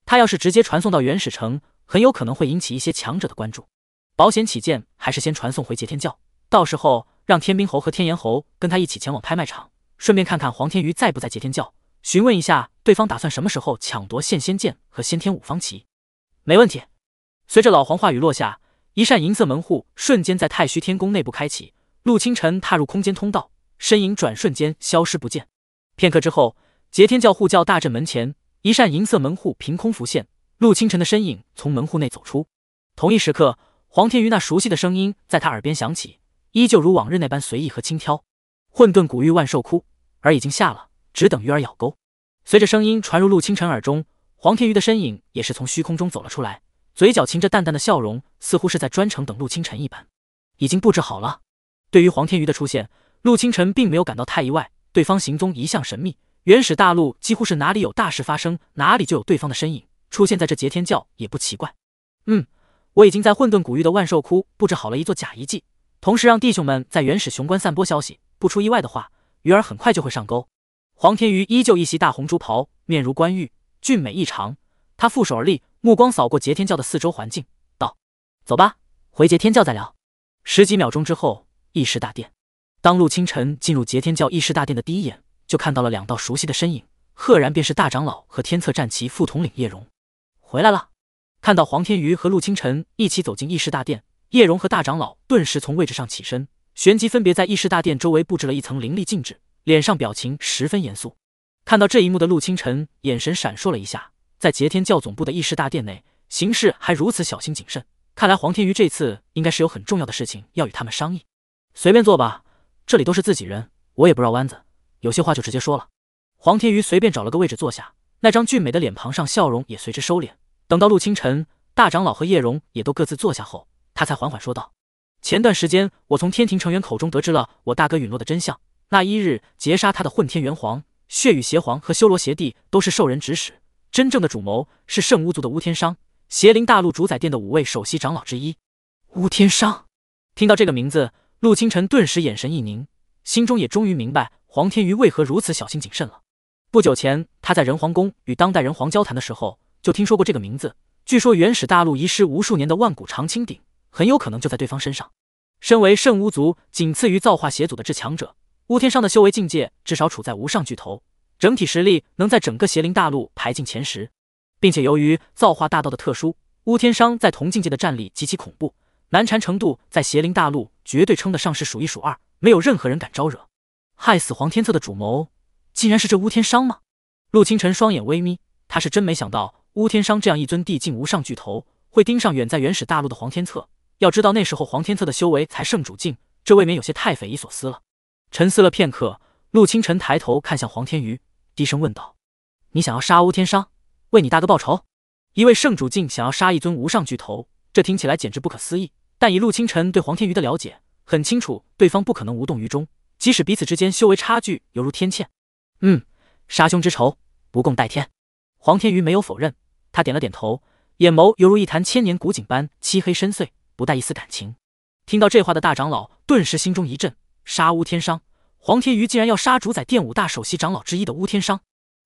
他要是直接传送到原始城，很有可能会引起一些强者的关注。保险起见，还是先传送回截天教，到时候让天兵侯和天炎侯跟他一起前往拍卖场，顺便看看黄天瑜在不在截天教，询问一下对方打算什么时候抢夺现仙剑和先天五方旗。没问题。随着老黄话语落下，一扇银色门户瞬间在太虚天宫内部开启，陆清晨踏入空间通道，身影转瞬间消失不见。片刻之后，截天教护教大阵门前。一扇银色门户凭空浮现，陆清晨的身影从门户内走出。同一时刻，黄天瑜那熟悉的声音在他耳边响起，依旧如往日那般随意和轻佻。混沌古玉万寿窟饵已经下了，只等鱼儿咬钩。随着声音传入陆清晨耳中，黄天瑜的身影也是从虚空中走了出来，嘴角噙着淡淡的笑容，似乎是在专程等陆清晨一般。已经布置好了。对于黄天瑜的出现，陆清晨并没有感到太意外，对方行踪一向神秘。原始大陆几乎是哪里有大事发生，哪里就有对方的身影。出现在这劫天教也不奇怪。嗯，我已经在混沌古域的万寿窟布置好了一座假遗迹，同时让弟兄们在原始雄关散播消息。不出意外的话，鱼儿很快就会上钩。黄天鱼依旧一袭大红珠袍，面如冠玉，俊美异常。他负手而立，目光扫过劫天教的四周环境，道：“走吧，回劫天教再聊。”十几秒钟之后，议事大殿。当陆清晨进入劫天教议事大殿的第一眼。就看到了两道熟悉的身影，赫然便是大长老和天策战旗副统领叶荣回来了。看到黄天瑜和陆清晨一起走进议事大殿，叶荣和大长老顿时从位置上起身，旋即分别在议事大殿周围布置了一层凌厉禁制，脸上表情十分严肃。看到这一幕的陆清晨眼神闪烁了一下，在截天教总部的议事大殿内，形势还如此小心谨慎，看来黄天瑜这次应该是有很重要的事情要与他们商议。随便坐吧，这里都是自己人，我也不绕弯子。有些话就直接说了。黄天瑜随便找了个位置坐下，那张俊美的脸庞上笑容也随之收敛。等到陆清晨、大长老和叶荣也都各自坐下后，他才缓缓说道：“前段时间我从天庭成员口中得知了我大哥陨落的真相。那一日劫杀他的混天元皇、血雨邪皇和修罗邪帝都是受人指使，真正的主谋是圣巫族的巫天殇，邪灵大陆主宰殿的五位首席长老之一。”巫天殇。听到这个名字，陆清晨顿时眼神一凝。心中也终于明白黄天瑜为何如此小心谨慎了。不久前，他在仁皇宫与当代仁皇交谈的时候，就听说过这个名字。据说，原始大陆遗失无数年的万古长青鼎，很有可能就在对方身上。身为圣巫族仅次于造化邪祖的至强者，巫天殇的修为境界至少处在无上巨头，整体实力能在整个邪灵大陆排进前十，并且由于造化大道的特殊，巫天殇在同境界的战力极其恐怖。难缠程度在邪灵大陆绝对称得上是数一数二，没有任何人敢招惹。害死黄天策的主谋，竟然是这乌天商吗？陆清晨双眼微眯，他是真没想到乌天商这样一尊地境无上巨头，会盯上远在原始大陆的黄天策。要知道那时候黄天策的修为才圣主境，这未免有些太匪夷所思了。沉思了片刻，陆清晨抬头看向黄天宇，低声问道：“你想要杀乌天商，为你大哥报仇？一位圣主境想要杀一尊无上巨头，这听起来简直不可思议。”但以陆清晨对黄天瑜的了解，很清楚对方不可能无动于衷。即使彼此之间修为差距犹如天堑，嗯，杀兄之仇，不共戴天。黄天瑜没有否认，他点了点头，眼眸犹如一潭千年古井般漆黑深邃，不带一丝感情。听到这话的大长老顿时心中一震：杀乌天商，黄天瑜竟然要杀主宰殿五大首席长老之一的乌天商，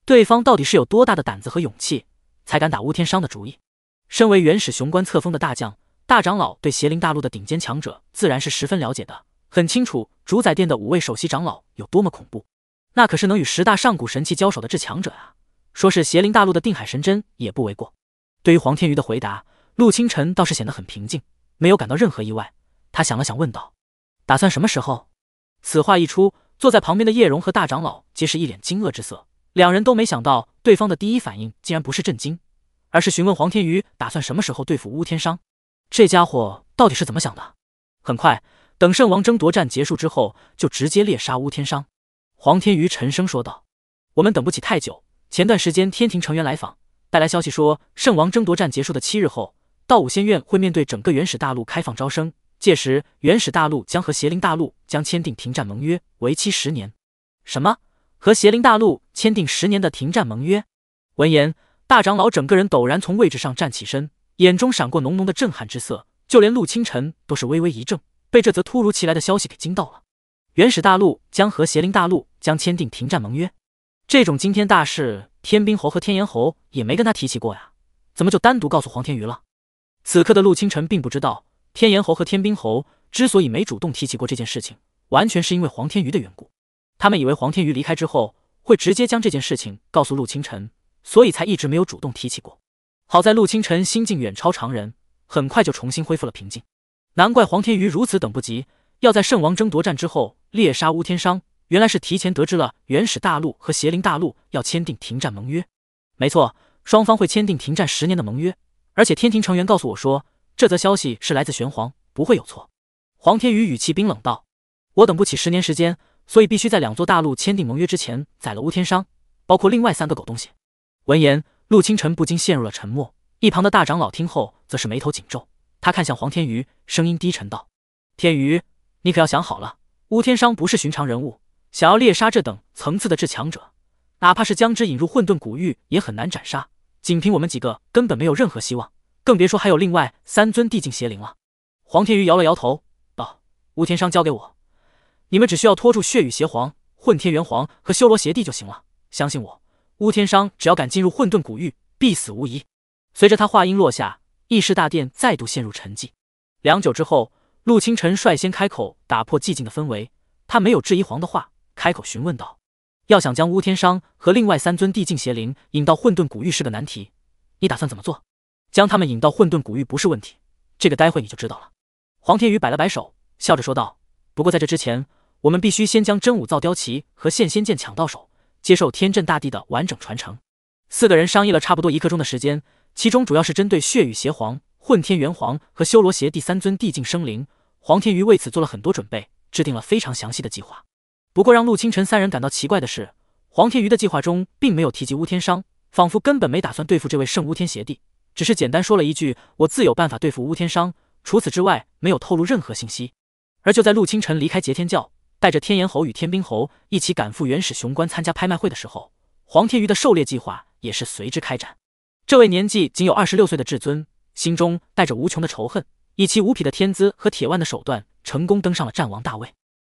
对方到底是有多大的胆子和勇气，才敢打乌天商的主意？身为原始雄关册封的大将。大长老对邪灵大陆的顶尖强者自然是十分了解的，很清楚主宰殿的五位首席长老有多么恐怖，那可是能与十大上古神器交手的至强者啊，说是邪灵大陆的定海神针也不为过。对于黄天瑜的回答，陆清晨倒是显得很平静，没有感到任何意外。他想了想，问道：“打算什么时候？”此话一出，坐在旁边的叶荣和大长老皆是一脸惊愕之色，两人都没想到对方的第一反应竟然不是震惊，而是询问黄天瑜打算什么时候对付乌天商。这家伙到底是怎么想的？很快，等圣王争夺战结束之后，就直接猎杀乌天商。黄天瑜沉声说道：“我们等不起太久。前段时间，天庭成员来访，带来消息说，圣王争夺战结束的七日后，道武仙院会面对整个原始大陆开放招生。届时，原始大陆将和邪灵大陆将签订停战盟约，为期十年。什么？和邪灵大陆签订十年的停战盟约？”闻言，大长老整个人陡然从位置上站起身。眼中闪过浓浓的震撼之色，就连陆清晨都是微微一怔，被这则突如其来的消息给惊到了。原始大陆、将和邪灵大陆将签订停战盟约，这种惊天大事，天兵侯和天炎侯也没跟他提起过呀，怎么就单独告诉黄天瑜了？此刻的陆清晨并不知道，天炎侯和天兵侯之所以没主动提起过这件事情，完全是因为黄天瑜的缘故。他们以为黄天瑜离开之后，会直接将这件事情告诉陆清晨，所以才一直没有主动提起过。好在陆清晨心境远超常人，很快就重新恢复了平静。难怪黄天宇如此等不及，要在圣王争夺战之后猎杀乌天商，原来是提前得知了原始大陆和邪灵大陆要签订停战盟约。没错，双方会签订停战十年的盟约，而且天庭成员告诉我说，这则消息是来自玄黄，不会有错。黄天宇语气冰冷道：“我等不起十年时间，所以必须在两座大陆签订盟约之前宰了乌天商，包括另外三个狗东西。”闻言。陆清晨不禁陷入了沉默，一旁的大长老听后则是眉头紧皱，他看向黄天宇，声音低沉道：“天宇，你可要想好了，乌天商不是寻常人物，想要猎杀这等层次的至强者，哪怕是将之引入混沌古域，也很难斩杀。仅凭我们几个，根本没有任何希望，更别说还有另外三尊地境邪灵了。”黄天宇摇了摇头，道：“乌天商交给我，你们只需要拖住血雨邪皇、混天元皇和修罗邪帝就行了，相信我。”乌天商只要敢进入混沌古域，必死无疑。随着他话音落下，议事大殿再度陷入沉寂。良久之后，陆清晨率先开口，打破寂静的氛围。他没有质疑黄的话，开口询问道：“要想将乌天商和另外三尊地境邪灵引到混沌古域是个难题，你打算怎么做？将他们引到混沌古域不是问题，这个待会你就知道了。”黄天宇摆了摆手，笑着说道：“不过在这之前，我们必须先将真武造雕旗和现仙剑抢到手。”接受天震大帝的完整传承，四个人商议了差不多一刻钟的时间，其中主要是针对血雨邪皇、混天元皇和修罗邪帝三尊帝境生灵。黄天瑜为此做了很多准备，制定了非常详细的计划。不过让陆清晨三人感到奇怪的是，黄天瑜的计划中并没有提及乌天商，仿佛根本没打算对付这位圣乌天邪帝，只是简单说了一句：“我自有办法对付乌天商。”除此之外，没有透露任何信息。而就在陆清晨离开劫天教。带着天炎侯与天兵侯一起赶赴原始雄关参加拍卖会的时候，黄天瑜的狩猎计划也是随之开展。这位年纪仅有二十六岁的至尊，心中带着无穷的仇恨，以其无匹的天资和铁腕的手段，成功登上了战王大位。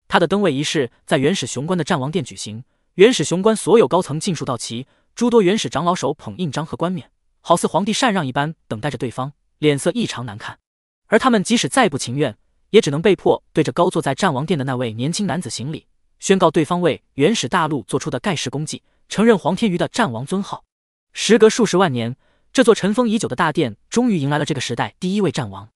他的登位仪式在原始雄关的战王殿举行，原始雄关所有高层尽数到齐，诸多原始长老手捧印章和冠冕，好似皇帝禅让一般，等待着对方，脸色异常难看。而他们即使再不情愿，也只能被迫对着高坐在战王殿的那位年轻男子行礼，宣告对方为原始大陆做出的盖世功绩，承认黄天瑜的战王尊号。时隔数十万年，这座尘封已久的大殿终于迎来了这个时代第一位战王。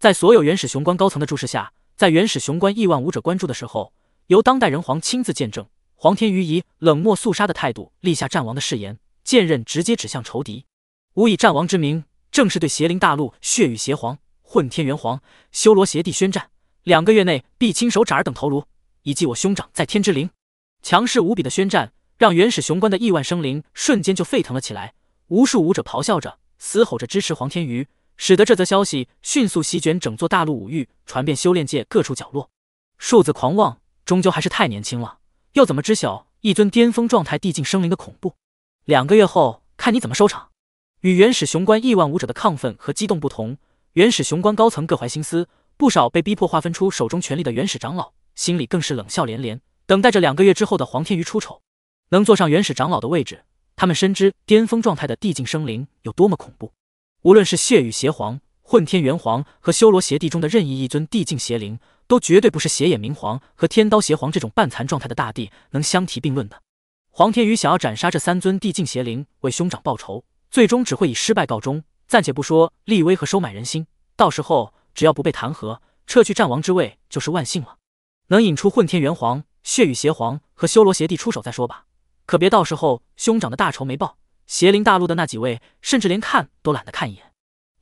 在所有原始雄关高层的注视下，在原始雄关亿万武者关注的时候，由当代人皇亲自见证，黄天瑜以冷漠肃杀的态度立下战王的誓言，剑刃直接指向仇敌，吾以战王之名，正式对邪灵大陆血雨邪皇。混天元皇、修罗邪帝宣战，两个月内必亲手斩尔等头颅，以祭我兄长在天之灵。强势无比的宣战，让原始雄关的亿万生灵瞬间就沸腾了起来，无数武者咆哮着、嘶吼着支持黄天瑜，使得这则消息迅速席卷整座大陆武域，传遍修炼界各处角落。数字狂妄，终究还是太年轻了，又怎么知晓一尊巅峰状态递境生灵的恐怖？两个月后，看你怎么收场。与原始雄关亿万武者的亢奋和激动不同。原始雄关高层各怀心思，不少被逼迫划分出手中权力的原始长老心里更是冷笑连连，等待着两个月之后的黄天瑜出丑。能坐上原始长老的位置，他们深知巅峰状态的地境生灵有多么恐怖。无论是血雨邪皇、混天元皇和修罗邪帝中的任意一尊地境邪灵，都绝对不是邪眼明皇和天刀邪皇这种半残状态的大帝能相提并论的。黄天宇想要斩杀这三尊地境邪灵为兄长报仇，最终只会以失败告终。暂且不说立威和收买人心，到时候只要不被弹劾，撤去战王之位就是万幸了。能引出混天元皇、血雨邪皇和修罗邪帝出手再说吧，可别到时候兄长的大仇没报，邪灵大陆的那几位甚至连看都懒得看一眼。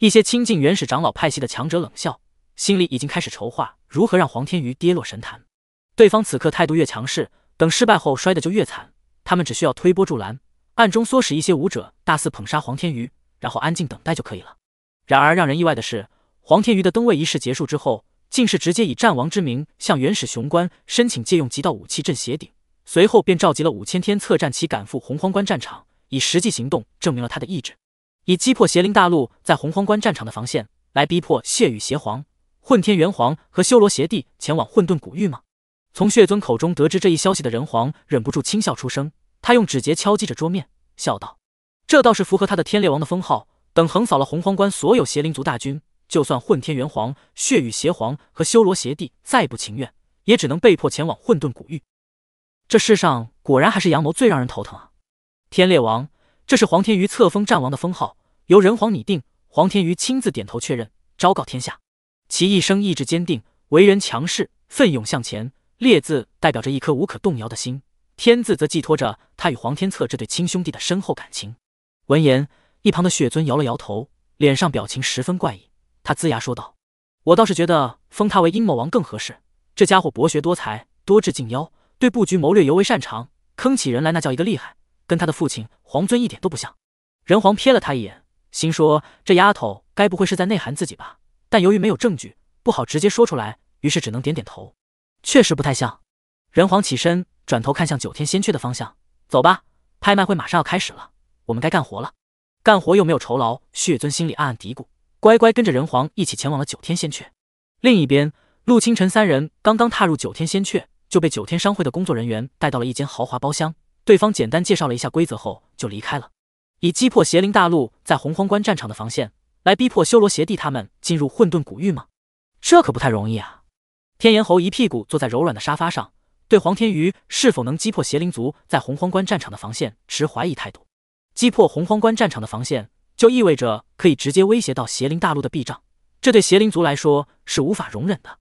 一些亲近原始长老派系的强者冷笑，心里已经开始筹划如何让黄天瑜跌落神坛。对方此刻态度越强势，等失败后摔得就越惨。他们只需要推波助澜，暗中唆使一些武者大肆捧杀黄天瑜。然后安静等待就可以了。然而，让人意外的是，黄天瑜的登位仪式结束之后，竟是直接以战王之名向原始雄关申请借用极道武器镇邪鼎，随后便召集了五千天策战旗赶赴洪荒关战场，以实际行动证明了他的意志，以击破邪灵大陆在洪荒关战场的防线，来逼迫血雨邪皇、混天元皇和修罗邪帝前往混沌古域吗？从血尊口中得知这一消息的人皇忍不住轻笑出声，他用指节敲击着桌面，笑道。这倒是符合他的天烈王的封号。等横扫了洪荒关所有邪灵族大军，就算混天元皇、血雨邪皇和修罗邪帝再不情愿，也只能被迫前往混沌古域。这世上果然还是阳谋最让人头疼啊！天烈王，这是黄天瑜册封战王的封号，由仁皇拟定，黄天瑜亲自点头确认，昭告天下。其一生意志坚定，为人强势，奋勇向前。烈字代表着一颗无可动摇的心，天字则寄托着他与黄天策这对亲兄弟的深厚感情。闻言，一旁的血尊摇了摇头，脸上表情十分怪异。他龇牙说道：“我倒是觉得封他为阴谋王更合适。这家伙博学多才，多智近妖，对布局谋略尤为擅长，坑起人来那叫一个厉害。跟他的父亲皇尊一点都不像。”仁皇瞥了他一眼，心说：“这丫头该不会是在内涵自己吧？”但由于没有证据，不好直接说出来，于是只能点点头：“确实不太像。”仁皇起身，转头看向九天仙阙的方向：“走吧，拍卖会马上要开始了。”我们该干活了，干活又没有酬劳，血尊心里暗暗嘀咕，乖乖跟着人皇一起前往了九天仙阙。另一边，陆清晨三人刚刚踏入九天仙阙，就被九天商会的工作人员带到了一间豪华包厢。对方简单介绍了一下规则后就离开了。以击破邪灵大陆在洪荒关战场的防线，来逼迫修罗邪帝他们进入混沌古域吗？这可不太容易啊！天炎侯一屁股坐在柔软的沙发上，对黄天瑜是否能击破邪灵族在洪荒关战场的防线持怀疑态度。击破洪荒关战场的防线，就意味着可以直接威胁到邪灵大陆的臂障，这对邪灵族来说是无法容忍的。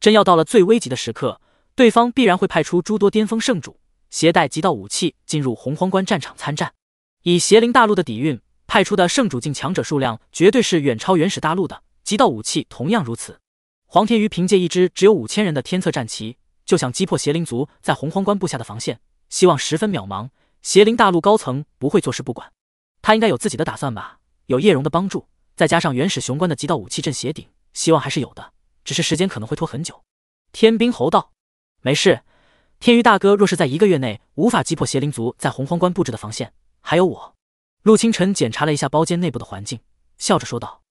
真要到了最危急的时刻，对方必然会派出诸多巅峰圣主，携带极道武器进入洪荒关战场参战。以邪灵大陆的底蕴，派出的圣主境强者数量绝对是远超原始大陆的，极道武器同样如此。黄天宇凭借一支只有五千人的天策战旗，就想击破邪灵族在洪荒关布下的防线，希望十分渺茫。邪灵大陆高层不会坐视不管，他应该有自己的打算吧？有叶荣的帮助，再加上原始雄关的极道武器镇邪顶，希望还是有的，只是时间可能会拖很久。天兵侯道，没事。天瑜大哥若是在一个月内无法击破邪灵族在洪荒关布置的防线，还有我。陆清晨检查了一下包间内部的环境，笑着说道：“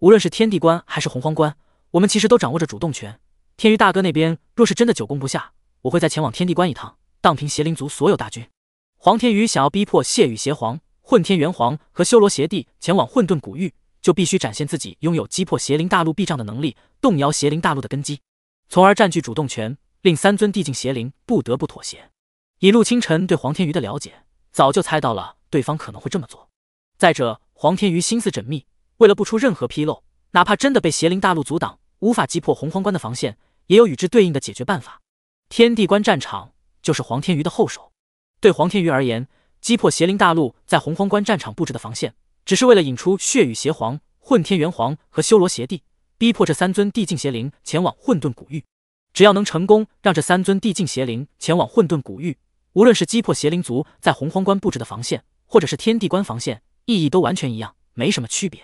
无论是天地关还是洪荒关，我们其实都掌握着主动权。天瑜大哥那边若是真的久攻不下，我会再前往天地关一趟，荡平邪灵族所有大军。”黄天宇想要逼迫谢羽邪皇、混天元皇和修罗邪帝前往混沌古域，就必须展现自己拥有击破邪灵大陆壁障的能力，动摇邪灵大陆的根基，从而占据主动权，令三尊帝境邪灵不得不妥协。以陆清晨对黄天宇的了解，早就猜到了对方可能会这么做。再者，黄天宇心思缜密，为了不出任何纰漏，哪怕真的被邪灵大陆阻挡，无法击破洪荒关的防线，也有与之对应的解决办法。天地关战场就是黄天宇的后手。对黄天宇而言，击破邪灵大陆在洪荒关战场布置的防线，只是为了引出血雨邪皇、混天元皇和修罗邪帝，逼迫这三尊帝境邪灵前往混沌古域。只要能成功让这三尊帝境邪灵前往混沌古域，无论是击破邪灵族在洪荒关布置的防线，或者是天地关防线，意义都完全一样，没什么区别。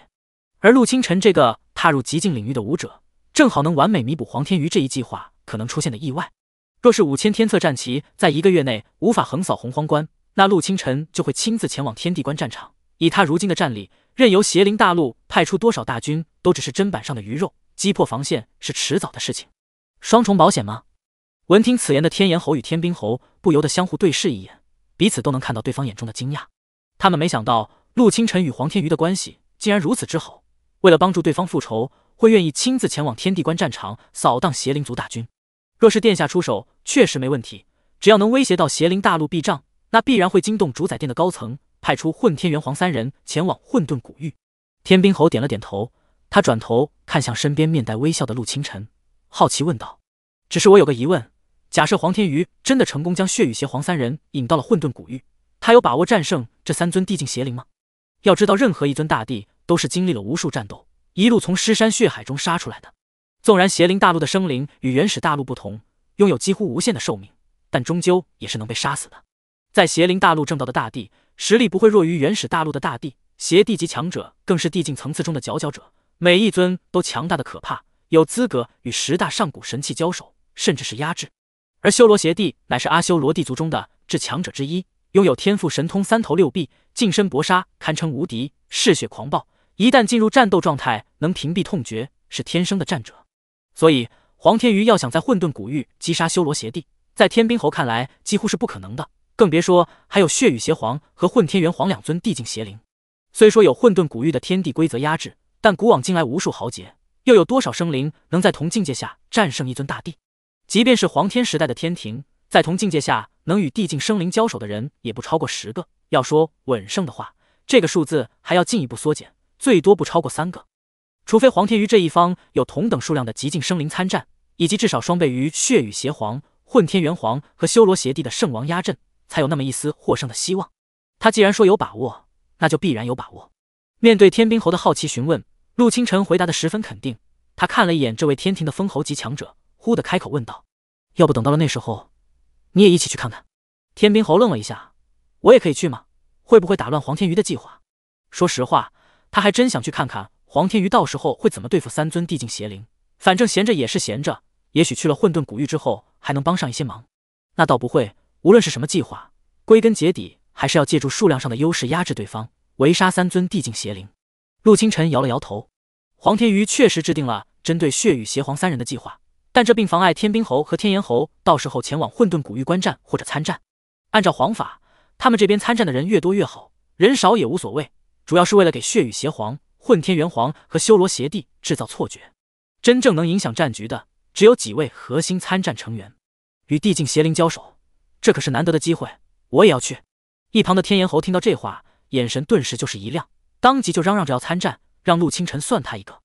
而陆清晨这个踏入极境领域的武者，正好能完美弥补黄天宇这一计划可能出现的意外。若是五千天策战旗在一个月内无法横扫洪荒关，那陆清晨就会亲自前往天地关战场。以他如今的战力，任由邪灵大陆派出多少大军，都只是砧板上的鱼肉。击破防线是迟早的事情。双重保险吗？闻听此言的天炎侯与天兵侯不由得相互对视一眼，彼此都能看到对方眼中的惊讶。他们没想到陆清晨与黄天瑜的关系竟然如此之好，为了帮助对方复仇，会愿意亲自前往天地关战场扫荡邪灵族大军。若是殿下出手。确实没问题，只要能威胁到邪灵大陆壁障，那必然会惊动主宰殿的高层，派出混天元皇三人前往混沌古域。天兵侯点了点头，他转头看向身边面带微笑的陆清晨，好奇问道：“只是我有个疑问，假设黄天瑜真的成功将血雨邪皇三人引到了混沌古域，他有把握战胜这三尊地境邪灵吗？要知道，任何一尊大帝都是经历了无数战斗，一路从尸山血海中杀出来的。纵然邪灵大陆的生灵与原始大陆不同。”拥有几乎无限的寿命，但终究也是能被杀死的。在邪灵大陆正道的大帝，实力不会弱于原始大陆的大帝。邪帝级强者更是递进层次中的佼佼者，每一尊都强大的可怕，有资格与十大上古神器交手，甚至是压制。而修罗邪帝乃是阿修罗帝族中的至强者之一，拥有天赋神通三头六臂，近身搏杀堪称无敌，嗜血狂暴，一旦进入战斗状态，能屏蔽痛觉，是天生的战者。所以。黄天瑜要想在混沌古域击杀修罗邪帝，在天兵侯看来，几乎是不可能的。更别说还有血雨邪皇和混天元皇两尊帝境邪灵。虽说有混沌古域的天地规则压制，但古往今来无数豪杰，又有多少生灵能在同境界下战胜一尊大帝？即便是黄天时代的天庭，在同境界下能与帝境生灵交手的人，也不超过十个。要说稳胜的话，这个数字还要进一步缩减，最多不超过三个。除非黄天瑜这一方有同等数量的极境生灵参战，以及至少双倍于血雨邪皇、混天元皇和修罗邪帝的圣王压阵，才有那么一丝获胜的希望。他既然说有把握，那就必然有把握。面对天兵侯的好奇询问，陆清晨回答的十分肯定。他看了一眼这位天庭的封侯级强者，忽的开口问道：“要不等到了那时候，你也一起去看看？”天兵侯愣了一下：“我也可以去吗？会不会打乱黄天瑜的计划？”说实话，他还真想去看看。黄天宇到时候会怎么对付三尊地境邪灵？反正闲着也是闲着，也许去了混沌古域之后还能帮上一些忙。那倒不会，无论是什么计划，归根结底还是要借助数量上的优势压制对方，围杀三尊地境邪灵。陆清晨摇了摇头，黄天宇确实制定了针对血雨邪皇三人的计划，但这并妨碍天兵侯和天炎侯到时候前往混沌古域观战或者参战。按照皇法，他们这边参战的人越多越好，人少也无所谓，主要是为了给血雨邪皇。混天元皇和修罗邪帝制造错觉，真正能影响战局的只有几位核心参战成员。与地境邪灵交手，这可是难得的机会，我也要去。一旁的天炎侯听到这话，眼神顿时就是一亮，当即就嚷嚷着要参战，让陆清晨算他一个。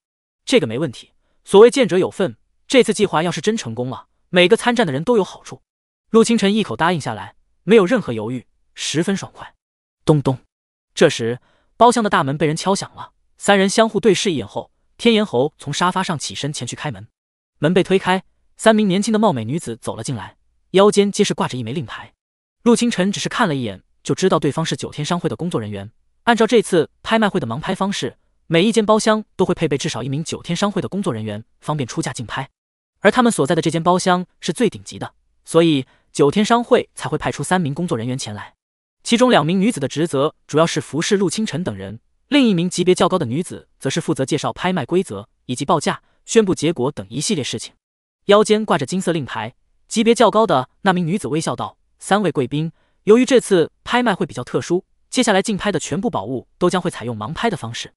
这个没问题，所谓见者有份，这次计划要是真成功了，每个参战的人都有好处。陆清晨一口答应下来，没有任何犹豫，十分爽快。咚咚，这时包厢的大门被人敲响了。三人相互对视一眼后，天炎猴从沙发上起身前去开门。门被推开，三名年轻的貌美女子走了进来，腰间皆是挂着一枚令牌。陆清晨只是看了一眼，就知道对方是九天商会的工作人员。按照这次拍卖会的盲拍方式，每一间包厢都会配备至少一名九天商会的工作人员，方便出价竞拍。而他们所在的这间包厢是最顶级的，所以九天商会才会派出三名工作人员前来。其中两名女子的职责主要是服侍陆清晨等人。另一名级别较高的女子则是负责介绍拍卖规则以及报价、宣布结果等一系列事情。腰间挂着金色令牌，级别较高的那名女子微笑道：“三位贵宾，由于这次拍卖会比较特殊，接下来竞拍的全部宝物都将会采用盲拍的方式。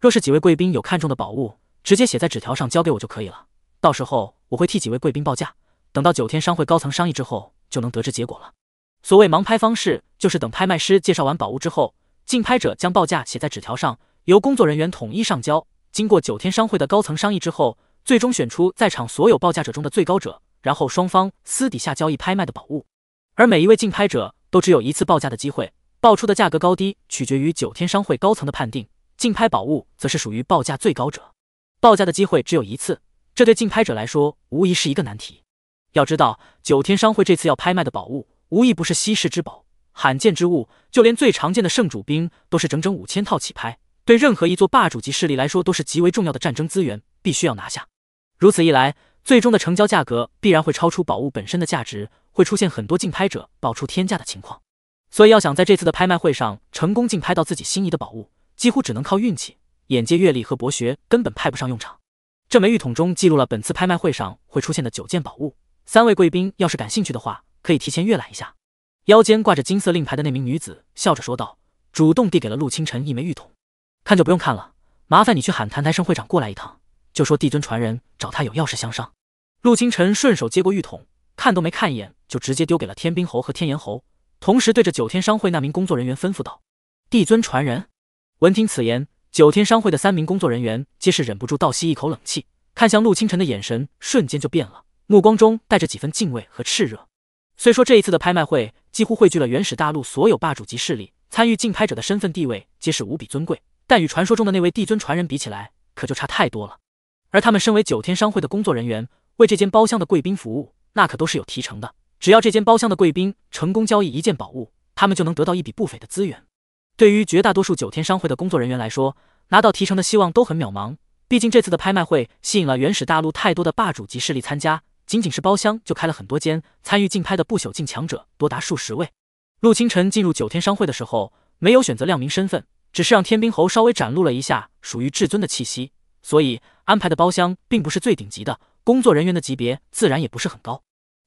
若是几位贵宾有看中的宝物，直接写在纸条上交给我就可以了。到时候我会替几位贵宾报价。等到九天商会高层商议之后，就能得知结果了。所谓盲拍方式，就是等拍卖师介绍完宝物之后。”竞拍者将报价写在纸条上，由工作人员统一上交。经过九天商会的高层商议之后，最终选出在场所有报价者中的最高者，然后双方私底下交易拍卖的宝物。而每一位竞拍者都只有一次报价的机会，报出的价格高低取决于九天商会高层的判定。竞拍宝物则是属于报价最高者，报价的机会只有一次，这对竞拍者来说无疑是一个难题。要知道，九天商会这次要拍卖的宝物，无一不是稀世之宝。罕见之物，就连最常见的圣主兵都是整整五千套起拍，对任何一座霸主级势力来说都是极为重要的战争资源，必须要拿下。如此一来，最终的成交价格必然会超出宝物本身的价值，会出现很多竞拍者报出天价的情况。所以，要想在这次的拍卖会上成功竞拍到自己心仪的宝物，几乎只能靠运气，眼界、阅历和博学根本派不上用场。这枚玉筒中记录了本次拍卖会上会出现的九件宝物，三位贵宾要是感兴趣的话，可以提前阅览一下。腰间挂着金色令牌的那名女子笑着说道，主动递给了陆清晨一枚玉筒，看就不用看了，麻烦你去喊澹台生会长过来一趟，就说帝尊传人找他有要事相商。陆清晨顺手接过玉筒，看都没看一眼，就直接丢给了天兵侯和天炎侯，同时对着九天商会那名工作人员吩咐道：“帝尊传人。”闻听此言，九天商会的三名工作人员皆是忍不住倒吸一口冷气，看向陆清晨的眼神瞬间就变了，目光中带着几分敬畏和炽热。虽说这一次的拍卖会。几乎汇聚了原始大陆所有霸主级势力，参与竞拍者的身份地位皆是无比尊贵，但与传说中的那位帝尊传人比起来，可就差太多了。而他们身为九天商会的工作人员，为这间包厢的贵宾服务，那可都是有提成的。只要这间包厢的贵宾成功交易一件宝物，他们就能得到一笔不菲的资源。对于绝大多数九天商会的工作人员来说，拿到提成的希望都很渺茫。毕竟这次的拍卖会吸引了原始大陆太多的霸主级势力参加。仅仅是包厢就开了很多间，参与竞拍的不朽境强者多达数十位。陆清晨进入九天商会的时候，没有选择亮明身份，只是让天兵侯稍微展露了一下属于至尊的气息，所以安排的包厢并不是最顶级的，工作人员的级别自然也不是很高。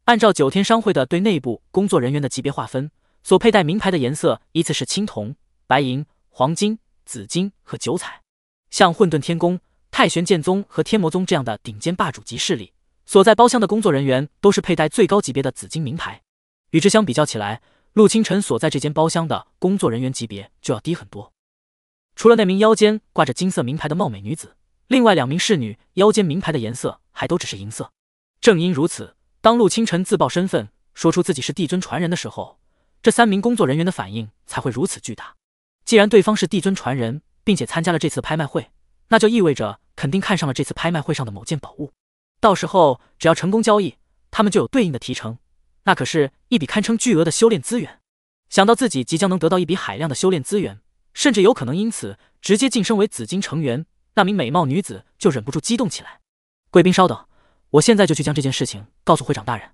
按照九天商会的对内部工作人员的级别划分，所佩戴名牌的颜色依次是青铜、白银、黄金、紫金和九彩。像混沌天宫、太玄剑宗和天魔宗这样的顶尖霸主级势力。所在包厢的工作人员都是佩戴最高级别的紫金名牌，与之相比较起来，陆清晨所在这间包厢的工作人员级别就要低很多。除了那名腰间挂着金色名牌的貌美女子，另外两名侍女腰间名牌的颜色还都只是银色。正因如此，当陆清晨自曝身份，说出自己是帝尊传人的时候，这三名工作人员的反应才会如此巨大。既然对方是帝尊传人，并且参加了这次拍卖会，那就意味着肯定看上了这次拍卖会上的某件宝物。到时候只要成功交易，他们就有对应的提成，那可是一笔堪称巨额的修炼资源。想到自己即将能得到一笔海量的修炼资源，甚至有可能因此直接晋升为紫金成员，那名美貌女子就忍不住激动起来。贵宾稍等，我现在就去将这件事情告诉会长大人。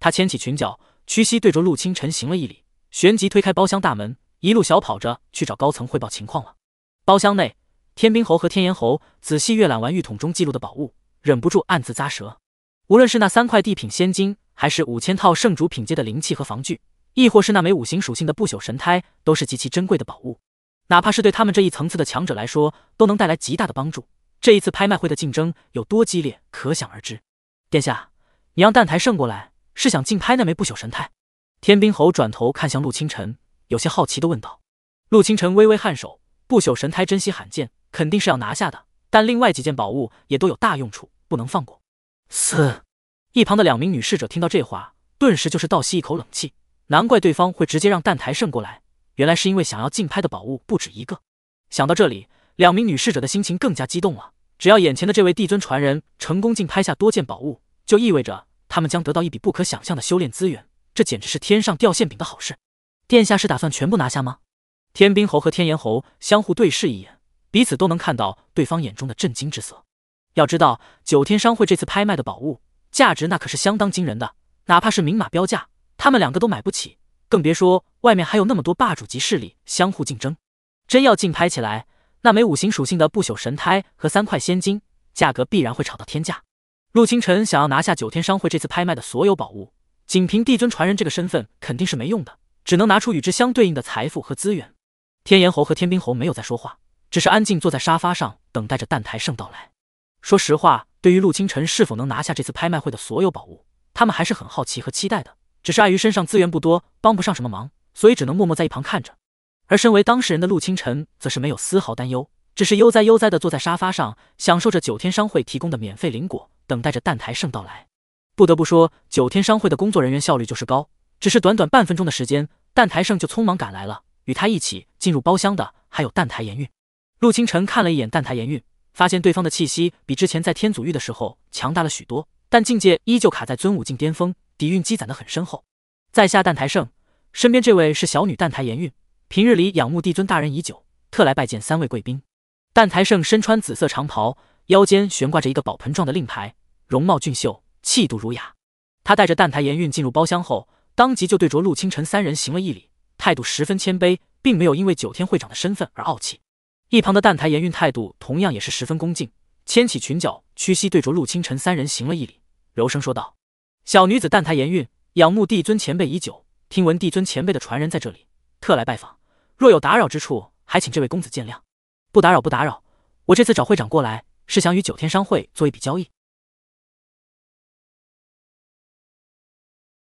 她牵起裙角，屈膝对着陆清晨行了一礼，旋即推开包厢大门，一路小跑着去找高层汇报情况了。包厢内，天兵侯和天炎侯仔细阅览完玉桶中记录的宝物。忍不住暗自咂舌，无论是那三块地品仙金，还是五千套圣主品阶的灵气和防具，亦或是那枚五行属性的不朽神胎，都是极其珍贵的宝物，哪怕是对他们这一层次的强者来说，都能带来极大的帮助。这一次拍卖会的竞争有多激烈，可想而知。殿下，你让澹台胜过来，是想竞拍那枚不朽神胎？天兵侯转头看向陆清晨，有些好奇地问道。陆清晨微微颔首，不朽神胎珍稀罕见，肯定是要拿下的，但另外几件宝物也都有大用处。不能放过！四一旁的两名女侍者听到这话，顿时就是倒吸一口冷气。难怪对方会直接让澹台圣过来，原来是因为想要竞拍的宝物不止一个。想到这里，两名女侍者的心情更加激动了。只要眼前的这位帝尊传人成功竞拍下多件宝物，就意味着他们将得到一笔不可想象的修炼资源。这简直是天上掉馅饼的好事！殿下是打算全部拿下吗？天兵侯和天炎侯相互对视一眼，彼此都能看到对方眼中的震惊之色。要知道，九天商会这次拍卖的宝物价值那可是相当惊人的，哪怕是明码标价，他们两个都买不起，更别说外面还有那么多霸主级势力相互竞争。真要竞拍起来，那枚五行属性的不朽神胎和三块仙金，价格必然会炒到天价。陆清晨想要拿下九天商会这次拍卖的所有宝物，仅凭帝尊传人这个身份肯定是没用的，只能拿出与之相对应的财富和资源。天炎侯和天兵侯没有再说话，只是安静坐在沙发上等待着澹台圣到来。说实话，对于陆清晨是否能拿下这次拍卖会的所有宝物，他们还是很好奇和期待的。只是碍于身上资源不多，帮不上什么忙，所以只能默默在一旁看着。而身为当事人的陆清晨，则是没有丝毫担忧，只是悠哉悠哉地坐在沙发上，享受着九天商会提供的免费灵果，等待着蛋台圣到来。不得不说，九天商会的工作人员效率就是高，只是短短半分钟的时间，蛋台圣就匆忙赶来了。与他一起进入包厢的，还有蛋台盐运。陆清晨看了一眼蛋台盐运。发现对方的气息比之前在天祖域的时候强大了许多，但境界依旧卡在尊武境巅峰，底蕴积攒得很深厚。在下澹台圣，身边这位是小女澹台颜韵。平日里仰慕帝尊大人已久，特来拜见三位贵宾。澹台圣身穿紫色长袍，腰间悬挂着一个宝盆状的令牌，容貌俊秀，气度儒雅。他带着澹台颜韵进入包厢后，当即就对着陆清晨三人行了一礼，态度十分谦卑，并没有因为九天会长的身份而傲气。一旁的澹台盐运态度同样也是十分恭敬，牵起裙角，屈膝对着陆清晨三人行了一礼，柔声说道：“小女子澹台盐运，仰慕帝尊前辈已久，听闻帝尊前辈的传人在这里，特来拜访。若有打扰之处，还请这位公子见谅。不打扰，不打扰。我这次找会长过来，是想与九天商会做一笔交易。”